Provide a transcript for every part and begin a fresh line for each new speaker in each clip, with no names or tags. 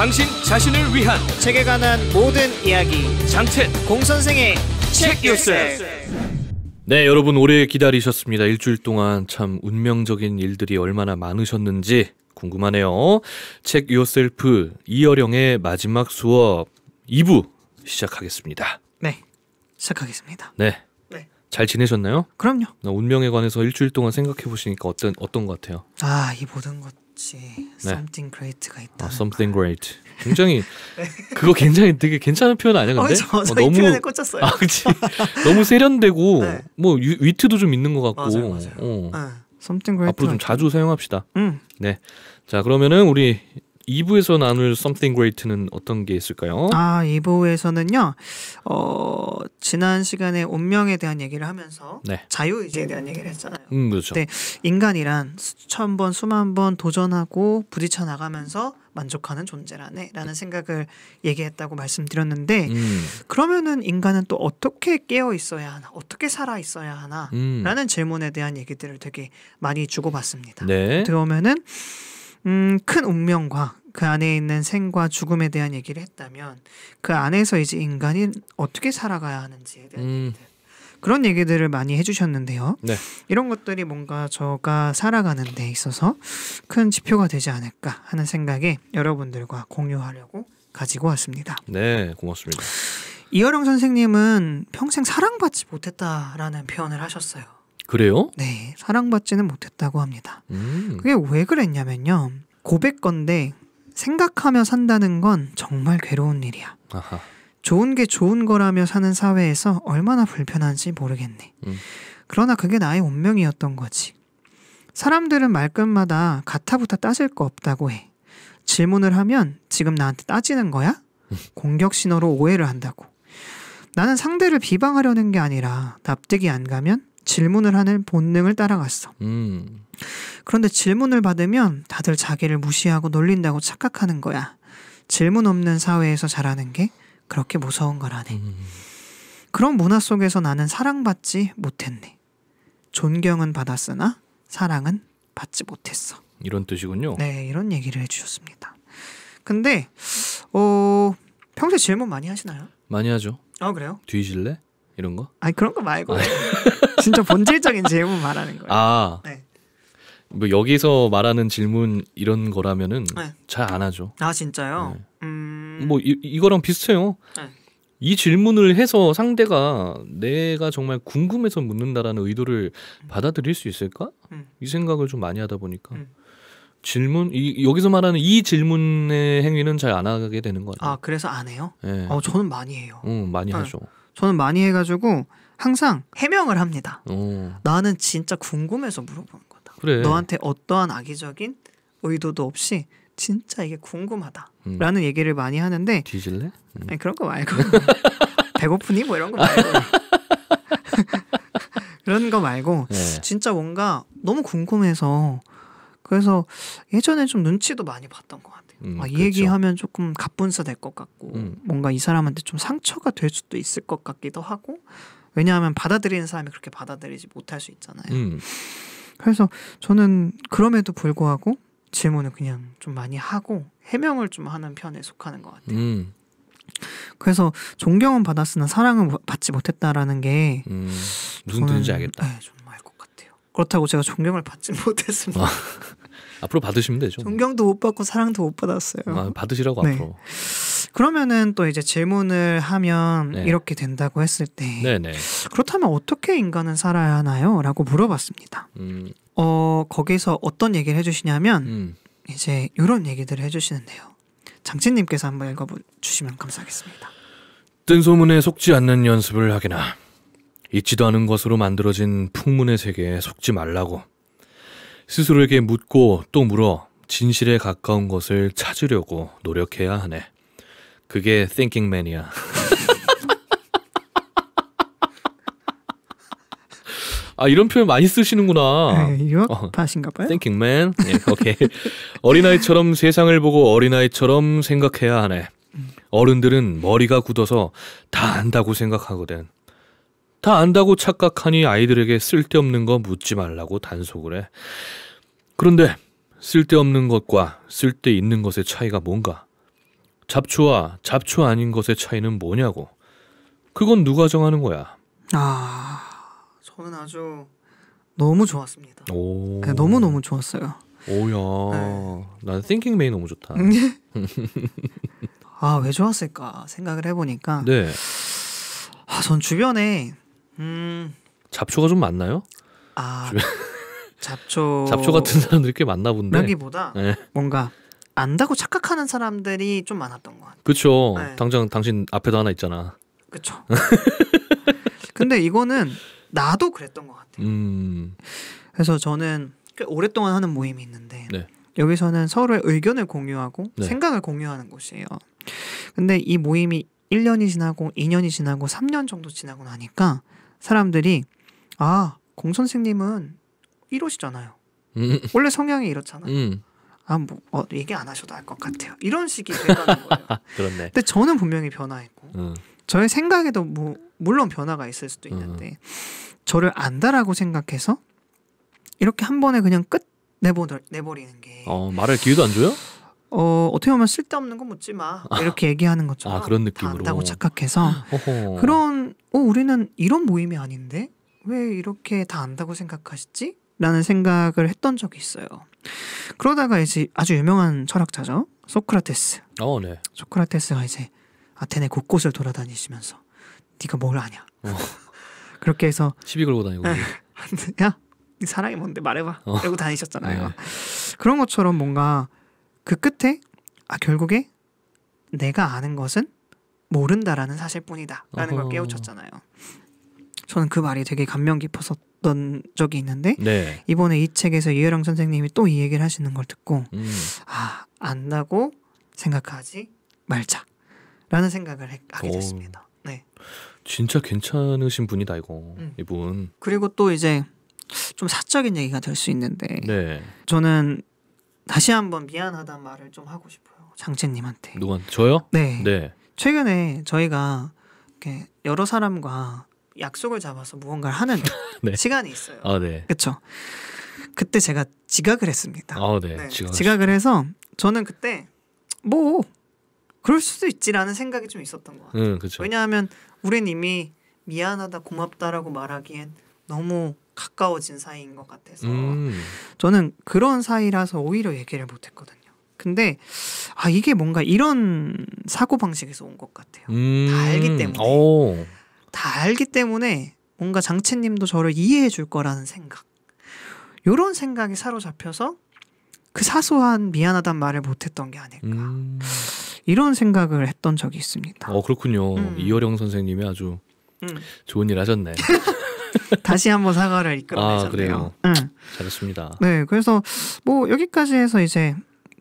당신 자신을 위한 책에 관한 모든 이야기 장첸 공선생의 책 요셉
네 여러분 오래 기다리셨습니다 일주일 동안 참 운명적인 일들이 얼마나 많으셨는지 궁금하네요 책 요셀프 이어령의 마지막 수업 2부 시작하겠습니다
네 시작하겠습니다
네잘 네. 지내셨나요? 그럼요. 운명에 관해서 일주일 동안 생각해 보시니까 어떤 어떤 것 같아요?
아, 이 모든 것 그렇지. 네. Something great가 있다.
아, something great. 굉장히 네. 그거 굉장히 되게 괜찮은 표현 아니야 근데? 어, 저, 저 어, 너무 꽂혔어요. 아, 그렇 너무 세련되고 네. 뭐 유, 위트도 좀 있는 것 같고. 맞아요, 맞아요. 어.
네. Something great. 앞으로 좀
자주 사용합시다. 음. 네. 자 그러면은 우리 2부에서 나눌 Something Great는 어떤 게 있을까요?
아, 2부에서는요. 어, 지난 시간에 운명에 대한 얘기를 하면서 네. 자유의지에 대한 얘기를 했잖아요. 음, 그렇죠. 근 인간이란 수천 번, 수만 번 도전하고 부딪혀 나가면서 만족하는 존재라네라는 생각을 얘기했다고 말씀드렸는데 음. 그러면은 인간은 또 어떻게 깨어 있어야 하나 어떻게 살아 있어야 하나라는 음. 질문에 대한 얘기들을 되게 많이 주고받습니다. 네. 어떻 보면은 음, 큰 운명과 그 안에 있는 생과 죽음에 대한 얘기를 했다면 그 안에서 이제 인간이 어떻게 살아가야 하는지에 대한 음. 그런 얘기들을 많이 해주셨는데요. 네. 이런 것들이 뭔가 저가 살아가는 데 있어서 큰 지표가 되지 않을까 하는 생각에 여러분들과 공유하려고 가지고 왔습니다.
네, 고맙습니다.
이어령 선생님은 평생 사랑받지 못했다라는 표현을 하셨어요. 그래요? 네, 사랑받지는 못했다고 합니다. 음. 그게 왜 그랬냐면요. 고백 건데 생각하며 산다는 건 정말 괴로운 일이야. 아하. 좋은 게 좋은 거라며 사는 사회에서 얼마나 불편한지 모르겠네. 음. 그러나 그게 나의 운명이었던 거지. 사람들은 말끝마다 가타부터 따질 거 없다고 해. 질문을 하면 지금 나한테 따지는 거야? 음. 공격 신호로 오해를 한다고. 나는 상대를 비방하려는 게 아니라 납득이 안 가면 질문을 하는 본능을 따라갔어. 음. 그런데 질문을 받으면 다들 자기를 무시하고 놀린다고 착각하는 거야. 질문 없는 사회에서 자라는 게 그렇게 무서운 거라네. 음. 그런 문화 속에서 나는 사랑받지 못했네. 존경은 받았으나 사랑은 받지 못했어.
이런 뜻이군요. 네,
이런 얘기를 해주셨습니다. 근데 어 평소에 질문 많이 하시나요?
많이 하죠. 아 그래요? 뒤질래? 이런 거? 아니
그런 거 말고. 아. 진짜 본질적인 질문 말하는
거예요. 아. 네. 뭐 여기서 말하는 질문 이런 거라면은 네. 잘안 하죠.
아 진짜요? 네.
음... 뭐 이, 이거랑 비슷해요. 네. 이 질문을 해서 상대가 내가 정말 궁금해서 묻는다라는 의도를 음. 받아들일 수 있을까? 음. 이 생각을 좀 많이 하다 보니까 음. 질문 이, 여기서 말하는 이 질문의 행위는 잘 안 하게 되는 거예요.
아 그래서 안 해요?
네. 어 저는 많이 해요. 응 어, 많이 네. 하죠.
저는 많이 해가지고 항상 해명을 합니다. 오. 어. 나는 진짜 궁금해서 물어보는 거다. 그래. 너한테 어떠한 악의적인 의도도 없이 진짜 이게 궁금하다라는 음. 얘기를 많이 하는데 뒤질래? 음. 아니, 그런 거 말고 배고프니 뭐 이런 거 말고 그런 거 말고 네. 진짜 뭔가 너무 궁금해서 그래서 예전에 좀 눈치도 많이 봤던 것 같아요. 음, 아, 이 그렇죠. 얘기하면 조금 갑분싸 될 것 같고 음. 뭔가 이 사람한테 좀 상처가 될 수도 있을 것 같기도 하고 왜냐하면 받아들이는 사람이 그렇게 받아들이지 못할 수 있잖아요. 음. 그래서 저는 그럼에도 불구하고 질문을 그냥 좀 많이 하고 해명을 좀 하는 편에 속하는 것 같아요. 음. 그래서 존경은 받았으나 사랑은 뭐, 받지 못했다라는 게 음, 무슨 뜻인지 알겠다. 네, 좀알 것 같아요. 그렇다고 제가 존경을 받지 못했습니다.
앞으로 받으시면 되죠. 뭐.
존경도 못 받고 사랑도 못 받았어요. 아,
받으시라고 네. 앞으로.
그러면은 또 이제 질문을 하면 네. 이렇게 된다고 했을 때 네네. 네. 그렇다면 어떻게 인간은 살아야 하나요? 라고 물어봤습니다. 음. 어 거기서 어떤 얘기를 해주시냐면 음. 이제 이런 얘기들을 해주시는데요. 장진님께서 한번 읽어주시면 감사하겠습니다.
뜬 소문에 속지 않는 연습을 하기나 잊지도 않은 것으로 만들어진 풍문의 세계에 속지 말라고 스스로에게 묻고 또 물어 진실에 가까운 것을 찾으려고 노력해야 하네. 그게 thinking man이야. 아 이런 표현 많이 쓰시는구나. 유학파신가 네, 어. 봐요. Thinking man. 예, 오케이. 어린아이처럼 세상을 보고 어린아이처럼 생각해야 하네. 어른들은 머리가 굳어서 다 안다고 생각하거든. 다 안다고 착각하니 아이들에게 쓸데없는 거 묻지 말라고 단속을 해. 그런데 쓸데없는 것과 쓸데 있는 것의 차이가 뭔가? 잡초와 잡초 아닌 것의 차이는 뭐냐고. 그건 누가 정하는 거야?
아, 저는 아주 너무 좋았습니다.
오. 네,
너무 너무 좋았어요.
오야, 난 네. thinking m 인 너무 좋다. 네.
아, 왜 좋았을까 생각을 해보니까. 네. 아, 전 주변에 음.
잡초가 좀 많나요? 아
잡초 잡초 같은
사람들이 꽤 많나 본데 여기보다 네. 예.
뭔가 안다고 착각하는 사람들이 좀 많았던 것
같아요. 그렇죠. 네. 당장 당신 앞에도 하나 있잖아.
그렇죠. 근데 이거는 나도 그랬던 것
같아요. 음.
그래서 저는 꽤 오랫동안 하는 모임이 있는데 네. 여기서는 서로의 의견을 공유하고 네. 생각을 공유하는 곳이에요. 근데 이 모임이 1년이 지나고 2년이 지나고 3년 정도 지나고 나니까 사람들이 아, 공 선생님은 이러시잖아요. 음. 원래 성향이 이렇잖아요. 음. 아, 뭐 어, 얘기 안 하셔도 알 것 같아요. 이런 식이 된다는 거예요. 그렇네. 근데 저는 분명히 변화했고 음. 저의 생각에도 뭐 물론 변화가 있을 수도 음. 있는데 저를 안다라고 생각해서 이렇게 한 번에 그냥 끝 내버 내버리는
게. 어, 말할 기회도 안 줘요?
어, 어떻게 보면 쓸데없는 건 묻지 마 아. 이렇게 얘기하는 것처럼 아, 그런 느낌으로 안다고 착각해서 허허. 그런 어 우리는 이런 모임이 아닌데 왜 이렇게 다 안다고 생각하시지? 라는 생각을 했던 적이 있어요. 그러다가 이제 아주 유명한 철학자죠 소크라테스. 어, 네. 소크라테스가 이제 아테네 곳곳을 돌아다니시면서 네가 뭘 아냐? 어. 그렇게 해서 시비 걸고 다니고 네. 야 사랑이 뭔데 말해봐 어. 이러고 다니셨잖아요. 네. 그런 것처럼 뭔가 그 끝에 아 결국에 내가 아는 것은 모른다라는 사실뿐이다라는 걸 깨우쳤잖아요. 저는 그 말이 되게 감명 깊었었던 적이 있는데 네. 이번에 이 책에서 이혜령 선생님이 또 이 얘기를 하시는 걸 듣고 음. 아 안다고 생각하지
말자라는 생각을 해, 하게 됐습니다. 네. 진짜
괜찮으신 분이다 이거 음. 이분. 그리고 또 이제 좀 사적인 얘기가 될 수 있는데 네. 저는 다시 한번 미안하다는 말을 좀 하고 싶어요. 장채님한테. 누구 저요? 네. 네. 최근에 저희가 이렇게 여러 사람과 약속을 잡아서 무언가를 하는 네. 시간이 있어요. 아, 네. 그렇죠. 그때 제가 지각을 했습니다.
아, 네. 네. 지각 지각을
해서 저는 그때 뭐 그럴 수도 있지라는 생각이 좀 있었던 것 같아요. 음, 왜냐하면 우린 이미 미안하다 고맙다라고 말하기엔 너무 가까워진 사이인 것 같아서 음. 저는 그런 사이라서 오히려 얘기를 못했거든요. 근데 아 이게 뭔가 이런 사고 방식에서 온 것 같아요. 음. 다 알기 때문에 오. 다 알기 때문에 뭔가 장채님도 저를 이해해 줄 거라는 생각 요런 생각이 사로잡혀서 그 사소한 미안하단 말을 못했던 게 아닐까 음. 이런 생각을 했던 적이 있습니다.
어 그렇군요. 음. 이효령 선생님이 아주 음. 좋은 일 하셨네.
다시 한번 사과를 이끌어내잖아요. 아, 응. 네.
잘했습니다.
네, 그래서 뭐 여기까지 해서 이제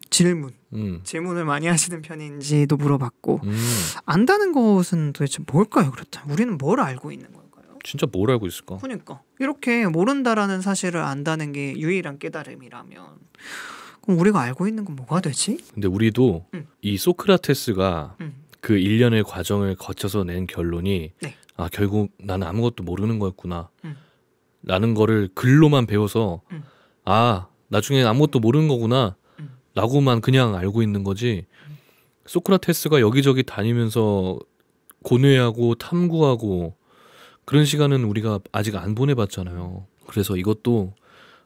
질문. 음. 질문을 많이 하시는 편인지도 물어봤고 음. 안다는 것은 도대체 뭘까요? 그렇다. 우리는 뭘 알고 있는
걸까요? 진짜 뭘 알고 있을까?
그러니까 이렇게 모른다라는 사실을 안다는 게 유일한 깨달음이라면
그럼 우리가 알고 있는 건 뭐가 되지? 근데 우리도 음. 이 소크라테스가 음. 그 일련의 과정을 거쳐서 낸 결론이 네. 아 결국 나는 아무것도 모르는 거였구나 음. 라는 거를 글로만 배워서 음. 아 나중에 아무것도 모르는 거구나 음. 라고만 그냥 알고 있는 거지 소크라테스가 여기저기 다니면서 고뇌하고 탐구하고 그런 시간은 우리가 아직 안 보내봤잖아요 그래서 이것도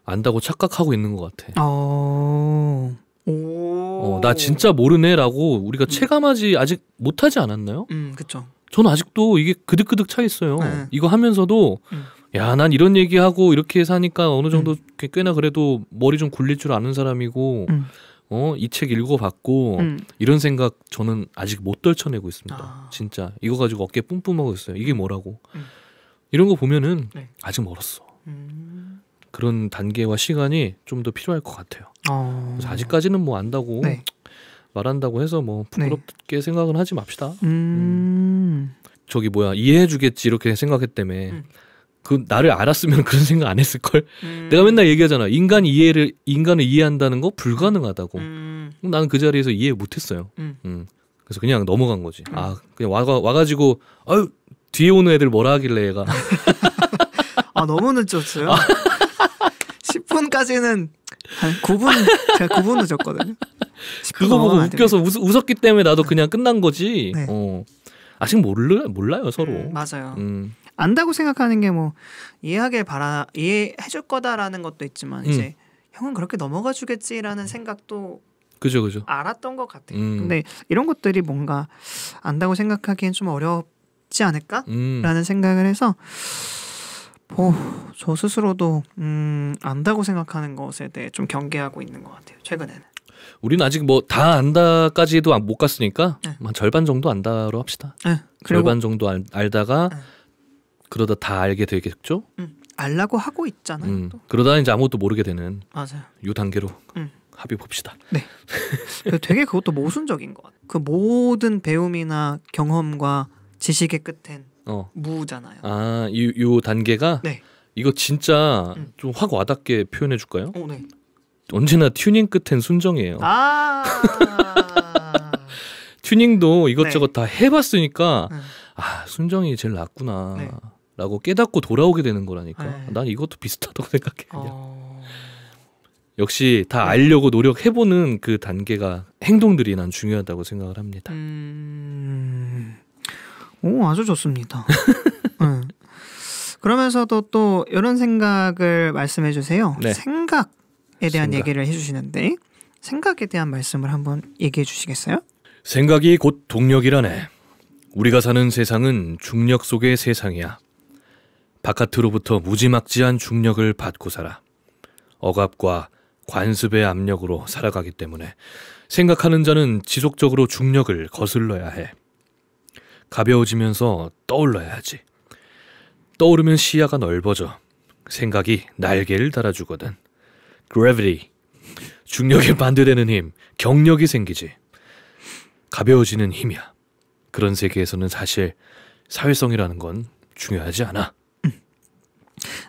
안다고 착각하고 있는 것
같아 어...
어, 나 진짜 모르네라고 우리가 음. 체감하지 아직 못하지 않았나요? 음, 그렇 저는 아직도 이게 그득그득 차 있어요. 네. 이거 하면서도 음. 야, 난 이런 얘기하고 이렇게 사니까 어느 정도 음. 꽤나 그래도 머리 좀 굴릴 줄 아는 사람이고 음. 어, 이 책 읽어봤고 음. 이런 생각 저는 아직 못 떨쳐내고 있습니다. 아. 진짜 이거 가지고 어깨 뿜뿜하고 있어요. 이게 뭐라고 음. 이런 거 보면은 네. 아직 멀었어. 음. 그런 단계와 시간이 좀 더 필요할 것 같아요. 어... 그래서 아직까지는 뭐 안다고 네. 말한다고 해서 뭐 네. 부끄럽게 네. 생각은 하지 맙시다. 음... 음. 저기 뭐야 이해해주겠지 이렇게 생각했다며. 음. 그 나를 알았으면 그런 생각 안 했을 걸. 음. 내가 맨날 얘기하잖아. 인간 이해를 인간을 이해한다는 거 불가능하다고. 음. 나는 그 자리에서 이해 못했어요. 음. 음. 그래서 그냥 넘어간 거지. 아 그냥 와 와가지고 아유 뒤에 오는 애들 뭐라 하길래 얘가.
아 너무 늦었어요. 아, 10분까지는 한 9분 제가 9분 을줬거든요 그거 보고 웃겨서 웃, 었기
때문에 나도 그냥 끝난 거지. 네. 어. 아직 몰라 몰라요 서로. 음, 맞아요. 음.
안다고 생각하는 게 뭐 이해하길 바라 이해해줄 거다라는 것도 있지만 음. 이제 형은 그렇게 넘어가 주겠지라는 생각도 그죠 그죠 알았던 것 같아요. 음. 근데 이런 것들이 뭔가 안다고 생각하기엔 좀 어렵지 않을까라는 음. 생각을 해서 어, 저 스스로도 음, 안다고 생각하는 것에 대해 좀 경계하고 있는 것 같아요. 최근에는.
우리는 아직 뭐 다 안다까지도 못 갔으니까 네. 한 절반 정도 안다로 합시다. 네. 절반 정도 알, 다가 네. 그러다 다 알게 되겠죠.
음, 알라고 하고 있잖아요. 음,
그러다 이제 아무것도 모르게 되는 맞아요. 요 단계로 음. 합의 봅시다. 네.
되게 그것도 모순적인 것 같아요. 그 모든 배움이나 경험과 지식의 끝엔 어. 무잖아요.
아, 이, 요 단계가 네. 이거 진짜 음. 좀확 와닿게 표현해 줄까요? 어, 네. 언제나 튜닝 끝엔 순정이에요.
아.
튜닝도 이것저것 네. 다 해봤으니까 네. 아 순정이 제일 낫구나 네. 라고 깨닫고 돌아오게 되는 거라니까 네. 난 이것도 비슷하다고 생각해 그 어... 역시 다 네. 알려고 노력해보는 그 단계가 행동들이 난 중요하다고 생각을
합니다 음... 오, 아주 좋습니다. 네. 그러면서도 또 이런 생각을 말씀해 주세요. 네. 생각에 대한 생각. 얘기를 해주시는데 생각에 대한 말씀을 한번 얘기해 주시겠어요?
생각이 곧 동력이라네. 우리가 사는 세상은 중력 속의 세상이야. 바깥으로부터 무지막지한 중력을 받고 살아. 억압과 관습의 압력으로 살아가기 때문에 생각하는 자는 지속적으로 중력을 거슬러야 해. 가벼워지면서 떠올라야지. 떠오르면 시야가 넓어져. 생각이 날개를 달아주거든. gravity. 중력에 반대되는 힘, 경력이 생기지. 가벼워지는 힘이야. 그런 세계에서는 사실 사회성이라는 건 중요하지
않아. 음.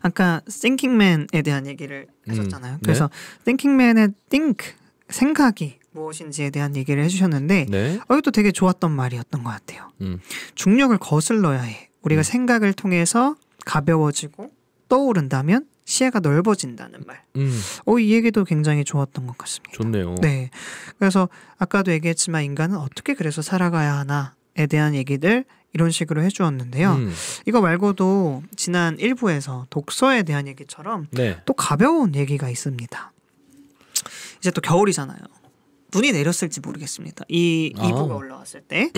아까 thinking man에 대한 얘기를 하셨잖아요. 음, 네? 그래서 thinking man의 think 생각이 무엇인지에 대한 얘기를 해주셨는데 네. 어, 이것도 되게 좋았던 말이었던 것 같아요. 음. 중력을 거슬러야 해. 우리가 음. 생각을 통해서 가벼워지고 떠오른다면 시야가 넓어진다는 말. 음. 어, 이 얘기도 굉장히 좋았던 것 같습니다.
좋네요. 네.
그래서 아까도 얘기했지만 인간은 어떻게 그래서 살아가야 하나에 대한 얘기들 이런 식으로 해주었는데요. 음. 이거 말고도 지난 1부에서 독서에 대한 얘기처럼 네. 또 가벼운 얘기가 있습니다. 이제 또 겨울이잖아요. 눈이 내렸을지 모르겠습니다. 이이 2부가 아. 올라왔을 때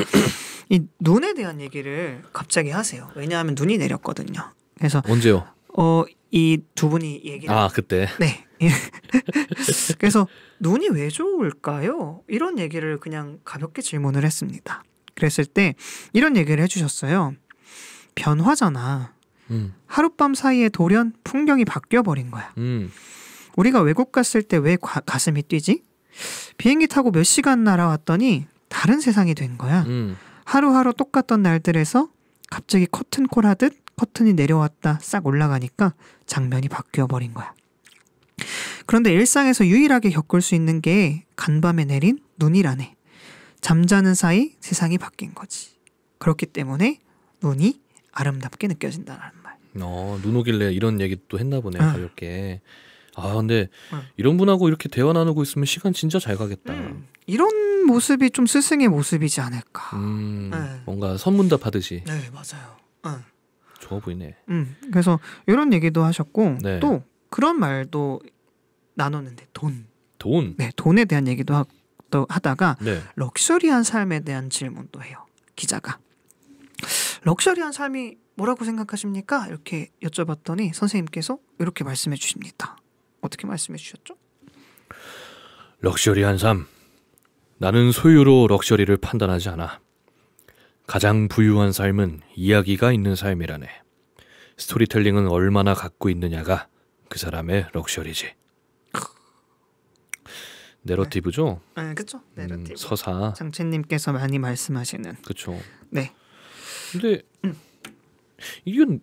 이 눈에 대한 얘기를 갑자기 하세요. 왜냐하면 눈이 내렸거든요.
그래서 언제요?
어이 두 분이 얘기를 아 그때 네. 그래서 눈이 왜 좋을까요? 이런 얘기를 그냥 가볍게 질문을 했습니다. 그랬을 때 이런 얘기를 해주셨어요. 변화잖아. 음. 하룻밤 사이에 돌연 풍경이 바뀌어 버린 거야. 음. 우리가 외국 갔을 때 왜 가슴이 뛰지? 비행기 타고 몇 시간 날아왔더니 다른 세상이 된 거야. 음. 하루하루 똑같던 날들에서 갑자기 커튼콜 하듯 커튼이 내려왔다 싹 올라가니까 장면이 바뀌어 버린 거야. 그런데 일상에서 유일하게 겪을 수 있는 게 간밤에 내린 눈이라네. 잠자는 사이 세상이 바뀐 거지. 그렇기 때문에 눈이 아름답게 느껴진다는 말.
어, 눈 오길래 이런 얘기 도 했나 보네, 요 아. 가볍게. 아 근데 응. 이런 분하고 이렇게 대화 나누고 있으면 시간 진짜 잘 가겠다. 음,
이런 모습이 좀 스승의 모습이지 않을까. 음, 네.
뭔가 선문답 하듯이.
네 맞아요. 응. 좋아 보이네. 음 그래서 이런 얘기도 하셨고 네. 또 그런 말도 나눴는데 돈. 돈. 네 돈에 대한 얘기도 하, 또 하다가 네. 럭셔리한 삶에 대한 질문도 해요 기자가. 럭셔리한 삶이 뭐라고 생각하십니까? 이렇게 여쭤봤더니 선생님께서 이렇게 말씀해 주십니다. 어떻게 말씀해 주셨죠?
럭셔리한 삶. 나는 소유로 럭셔리를 판단하지 않아. 가장 부유한 삶은 이야기가 있는 삶이라네. 스토리텔링은 얼마나 갖고 있느냐가 그 사람의 럭셔리지. 네. 내러티브죠?
네, 그렇죠. 내러티브. 음, 서사. 장채님께서 많이 말씀하시는. 그렇죠. 네. 근데 음. 이건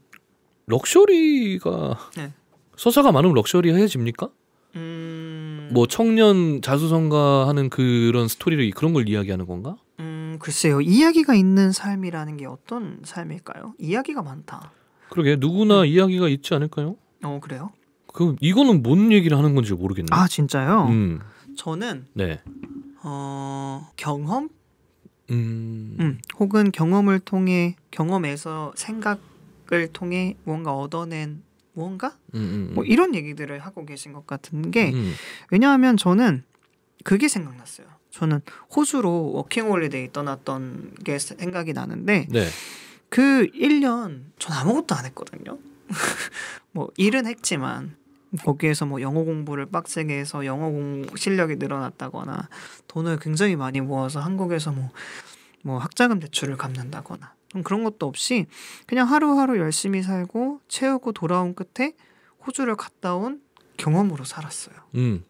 럭셔리가 네. 서사가 많으면 럭셔리해집니까? 음... 뭐 청년 자수성가 하는 그런 스토리를 그런 걸 이야기하는 건가?
음 글쎄요 이야기가 있는 삶이라는 게 어떤 삶일까요? 이야기가 많다.
그러게 누구나 음. 이야기가 있지 않을까요? 어 그래요? 그 이거는 뭔 얘기를 하는 건지 모르겠네요.
아 진짜요? 음. 저는 네. 어 경험 음... 음. 혹은 경험을 통해 경험에서 생각을 통해 뭔가 얻어낸 뭔가 음, 음, 음, 뭐 이런 얘기들을 하고 계신 것 같은 게 음, 음. 왜냐하면 저는 그게 생각났어요. 저는 호주로 워킹 홀리데이 떠났던 게 생각이 나는데 네. 그 1년 전 아무것도 안 했거든요. 뭐 일은 했지만 거기에서 뭐 영어 공부를 빡세게 해서 영어 공부 실력이 늘어났다거나 돈을 굉장히 많이 모아서 한국에서 뭐, 뭐 학자금 대출을 갚는다거나 좀 그런 것도 없이 그냥 하루하루 열심히 살고 채우고 돌아온 끝에 호주를 갔다 온 경험으로 살았어요. 음.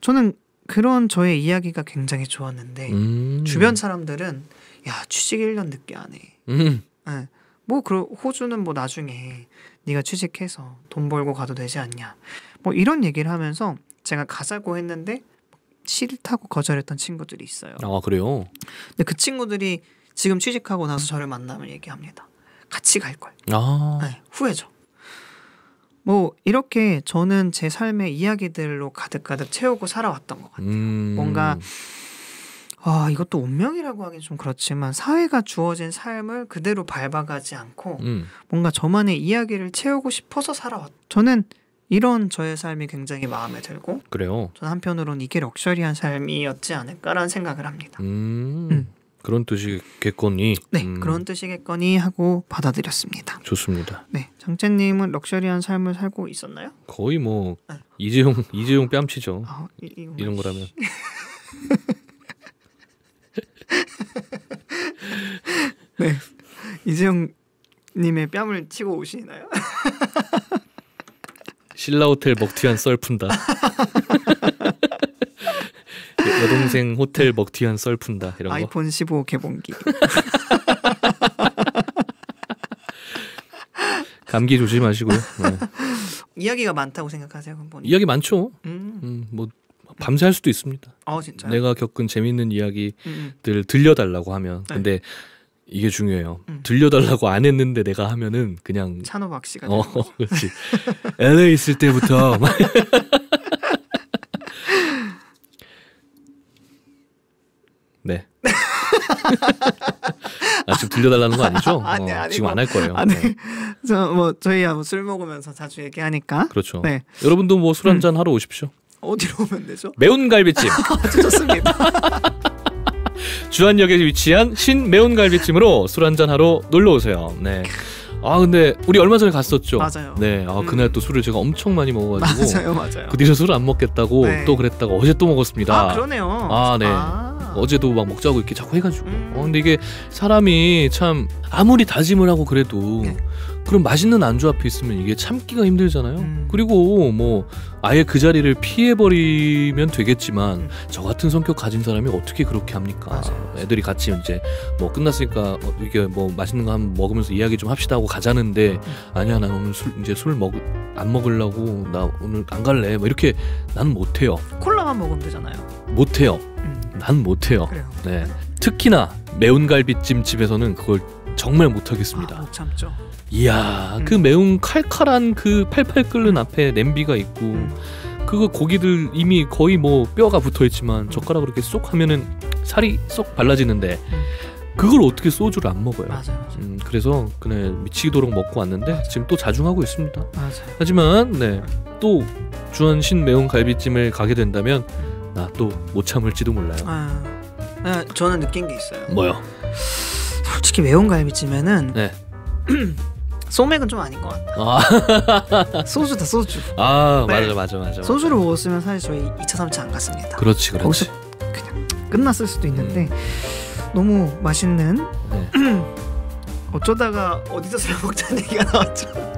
저는 그런 저의 이야기가 굉장히 좋았는데 음. 주변 사람들은 야 취직 1년 늦게 안 해. 음. 네. 뭐 호주는 뭐 나중에 네가 취직해서 돈 벌고 가도 되지 않냐. 뭐 이런 얘기를 하면서 제가 가자고 했는데 싫다고 거절했던 친구들이 있어요.
아 그래요?
근데 그 친구들이 지금 취직하고 나서 저를 만나면 얘기합니다. 같이 갈 걸. 아. 네, 후회죠. 뭐 이렇게 저는 제 삶의 이야기들로 가득가득 채우고 살아왔던 것 같아요. 음. 뭔가 아 이것도 운명이라고 하긴 좀 그렇지만 사회가 주어진 삶을 그대로 밟아가지 않고 음. 뭔가 저만의 이야기를 채우고 싶어서 살아왔. 저는 이런 저의 삶이 굉장히 마음에 들고 그래요. 저 한편으론 이게 럭셔리한 삶이었지 않을까라는 생각을 합니다. 음.
음. 그런 뜻이겠거니. 네, 음. 그런
뜻이겠거니 하고
받아들였습니다. 좋습니다.
네, 정채님은 럭셔리한 삶을 살고 있었나요?
거의 뭐 네. 이재용 이재용 뺨치죠.
어, 이, 런 거라면. 네, 이재용님의 뺨을 치고 오시나요?
신라호텔 먹튀한 썰 푼다. 여동생 호텔 먹튀한 썰 푼다 이런 거. 아이폰
15 개봉기.
감기 조심하시고요. 네.
이야기가 많다고 생각하세요, 근 이야기 많죠. 음.
음, 뭐 밤새 할 수도 있습니다. 어, 진짜. 내가 겪은 재밌는 음, 음. 이야기들 음. 들려달라고 하면, 네. 근데 이게 중요해요. 음. 들려달라고 안 했는데 내가 하면은 그냥
찬호박 씨가 어,
그렇지. LA 있을 때부터
아, 지금 들려달라는 거 아니죠? 아니, 네, 어, 지금 안 할 거예요. 아 네. 네. 저 뭐 저희야 뭐술 먹으면서 자주 얘기하니까. 그렇죠. 네.
여러분도 뭐술 음. 한잔 음. 하러 오십시오.
어디로 오면 되죠?
매운 갈비찜.
아, 좋습니다.
주한역에 위치한 신 매운 갈비찜으로 술 한잔 하러 놀러 오세요. 네. 아 근데 우리 얼마 전에 갔었죠. 맞아요. 네, 아 음. 그날 음. 또 술을 제가 엄청 많이 먹어가지고 맞아요, 맞아요. 그 뒤로 술을 안 먹겠다고 네. 또 그랬다가 어제 또 먹었습니다. 아 그러네요. 아 네. 아. 어제도 막 먹자고 이렇게 자꾸 해가지고. 음. 어, 근데 이게 사람이 참 아무리 다짐을 하고 그래도 네. 그런 맛있는 안주 앞에 있으면 이게 참기가 힘들잖아요. 음. 그리고 뭐 아예 그 자리를 피해버리면 되겠지만 음. 저 같은 성격 가진 사람이 어떻게 그렇게 합니까? 맞아요. 애들이 같이 이제 뭐 끝났으니까 어, 이게 뭐 맛있는 거 한번 먹으면서 이야기 좀 합시다 하고 가자는데 음. 아니야 나 오늘 술 이제 술먹을안 먹으려고 나 오늘 안 갈래 뭐 이렇게 난 못해요.
콜라만 먹으면 되잖아요.
못해요. 음. 난 못해요. 네. 특히나 매운 갈비찜 집에서는 그걸 정말 못하겠습니다. 아, 못 참죠. 이야, 그 음. 그 매운 칼칼한 그 팔팔 끓는 앞에 냄비가 있고 음. 그거 고기들 이미 거의 뭐 뼈가 붙어 있지만 젓가락으로 이렇게 쏙 하면은 살이 쏙 발라지는데 음. 그걸 어떻게 소주를 안 먹어요. 맞아요. 맞아요. 음, 그래서 그냥 미치도록 먹고 왔는데 지금 또 자중하고 있습니다. 맞아요. 하지만 네. 또 주한신 매운 갈비찜을 가게 된다면 음. 나또못 참을지도 몰라요.
아, 아, 저는 느낀 게 있어요. 뭐요? 솔직히 매운 갈비찜에는 네. 소맥은 좀 아닌 것같 아. 소주다
소주. 아 네. 맞아 맞아 맞아. 소주를
맞아. 먹었으면 사실 저희 2차 3차 안 갔습니다. 그렇지 그렇지. 그냥 끝났을 수도 있는데 음. 너무 맛있는 네. 어쩌다가 어디서 술 먹자는 얘기가 나왔죠.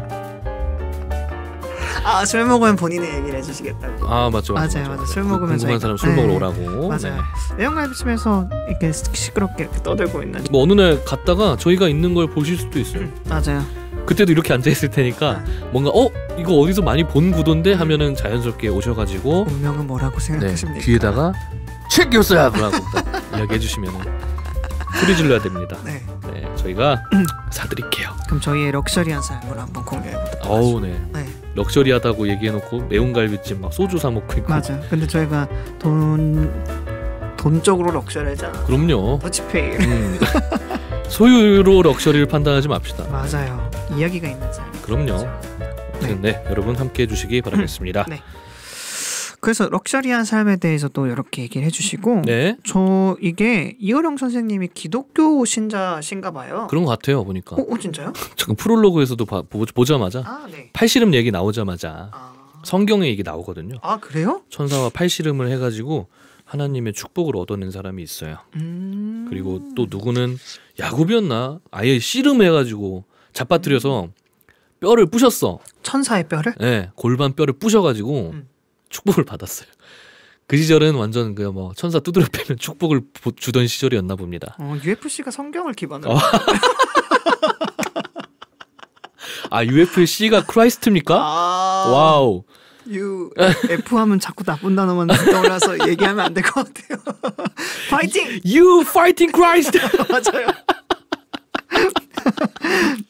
아, 술 먹으면 본인의 얘기를 해주시겠다고. 아 맞죠. 맞아요, 맞아요. 맞아술 먹으면 궁금한 사람 술 먹으러 네, 오라고. 네. 맞아요. 애영가입집에서 이렇게 시끄럽게 이렇게 떠들고 있는.
뭐 어느 날 갔다가 저희가 있는 걸 보실 수도 있어요. 음, 맞아요. 그때도 이렇게 앉아 있을 테니까 네. 뭔가 어 이거 어디서 많이 본 구도인데 하면은 자연스럽게 오셔가지고
운명은 뭐라고 생각하십니까? 네,
귀에다가 책 교수야 라고 이야기해 주시면 소리 질러야 됩니다. 네. 네 저희가 음. 사드릴게요.
그럼 저희의 럭셔리한 삶을 한번 공개해 보도록
하죠. 어우 네. 네. 럭셔리하다고 얘기해놓고 매운 갈비찜 막 소주 사 먹고 있고 맞아
근데 저희가 돈 돈적으로 럭셔리잖아 그럼요 더치페이 음.
소유로 럭셔리를 판단하지 맙시다
맞아요 이야기가 있는 삶
그럼요 맞아. 네, 네. 네. 여러분 함께 해주시기 바라겠습니다 음. 네.
그래서 럭셔리한 삶에 대해서 또 이렇게 얘기를 해주시고 네. 저 이게 이어령 선생님이 기독교 신자신가 봐요.
그런 것 같아요 보니까. 어, 어 진짜요? 잠깐 프롤로그에서도 봐, 보, 자마자 아, 네. 팔씨름 얘기 나오자마자 아. 성경의 얘기 나오거든요. 아 그래요? 천사와 팔씨름을 해가지고 하나님의 축복을 얻어낸 사람이 있어요. 음... 그리고 또 누구는 야곱이었나 아예 씨름해가지고 잡아뜨려서 음. 뼈를 부셨어.
천사의 뼈를?
네, 골반 뼈를 부셔가지고 음. 축복을 받았어요. 그 시절은 완전 그뭐 천사 두드려 패면 축복을 주던 시절이었나 봅니다.
어, UFC가 성경을 기반으로. 어.
아 UFC가 크라이스트입니까? 아~ 와우.
U F 하면 자꾸 나쁜 단어만 떠올라서 얘기하면 안 될 것 같아요. 파이팅. You fighting Christ. 맞아요.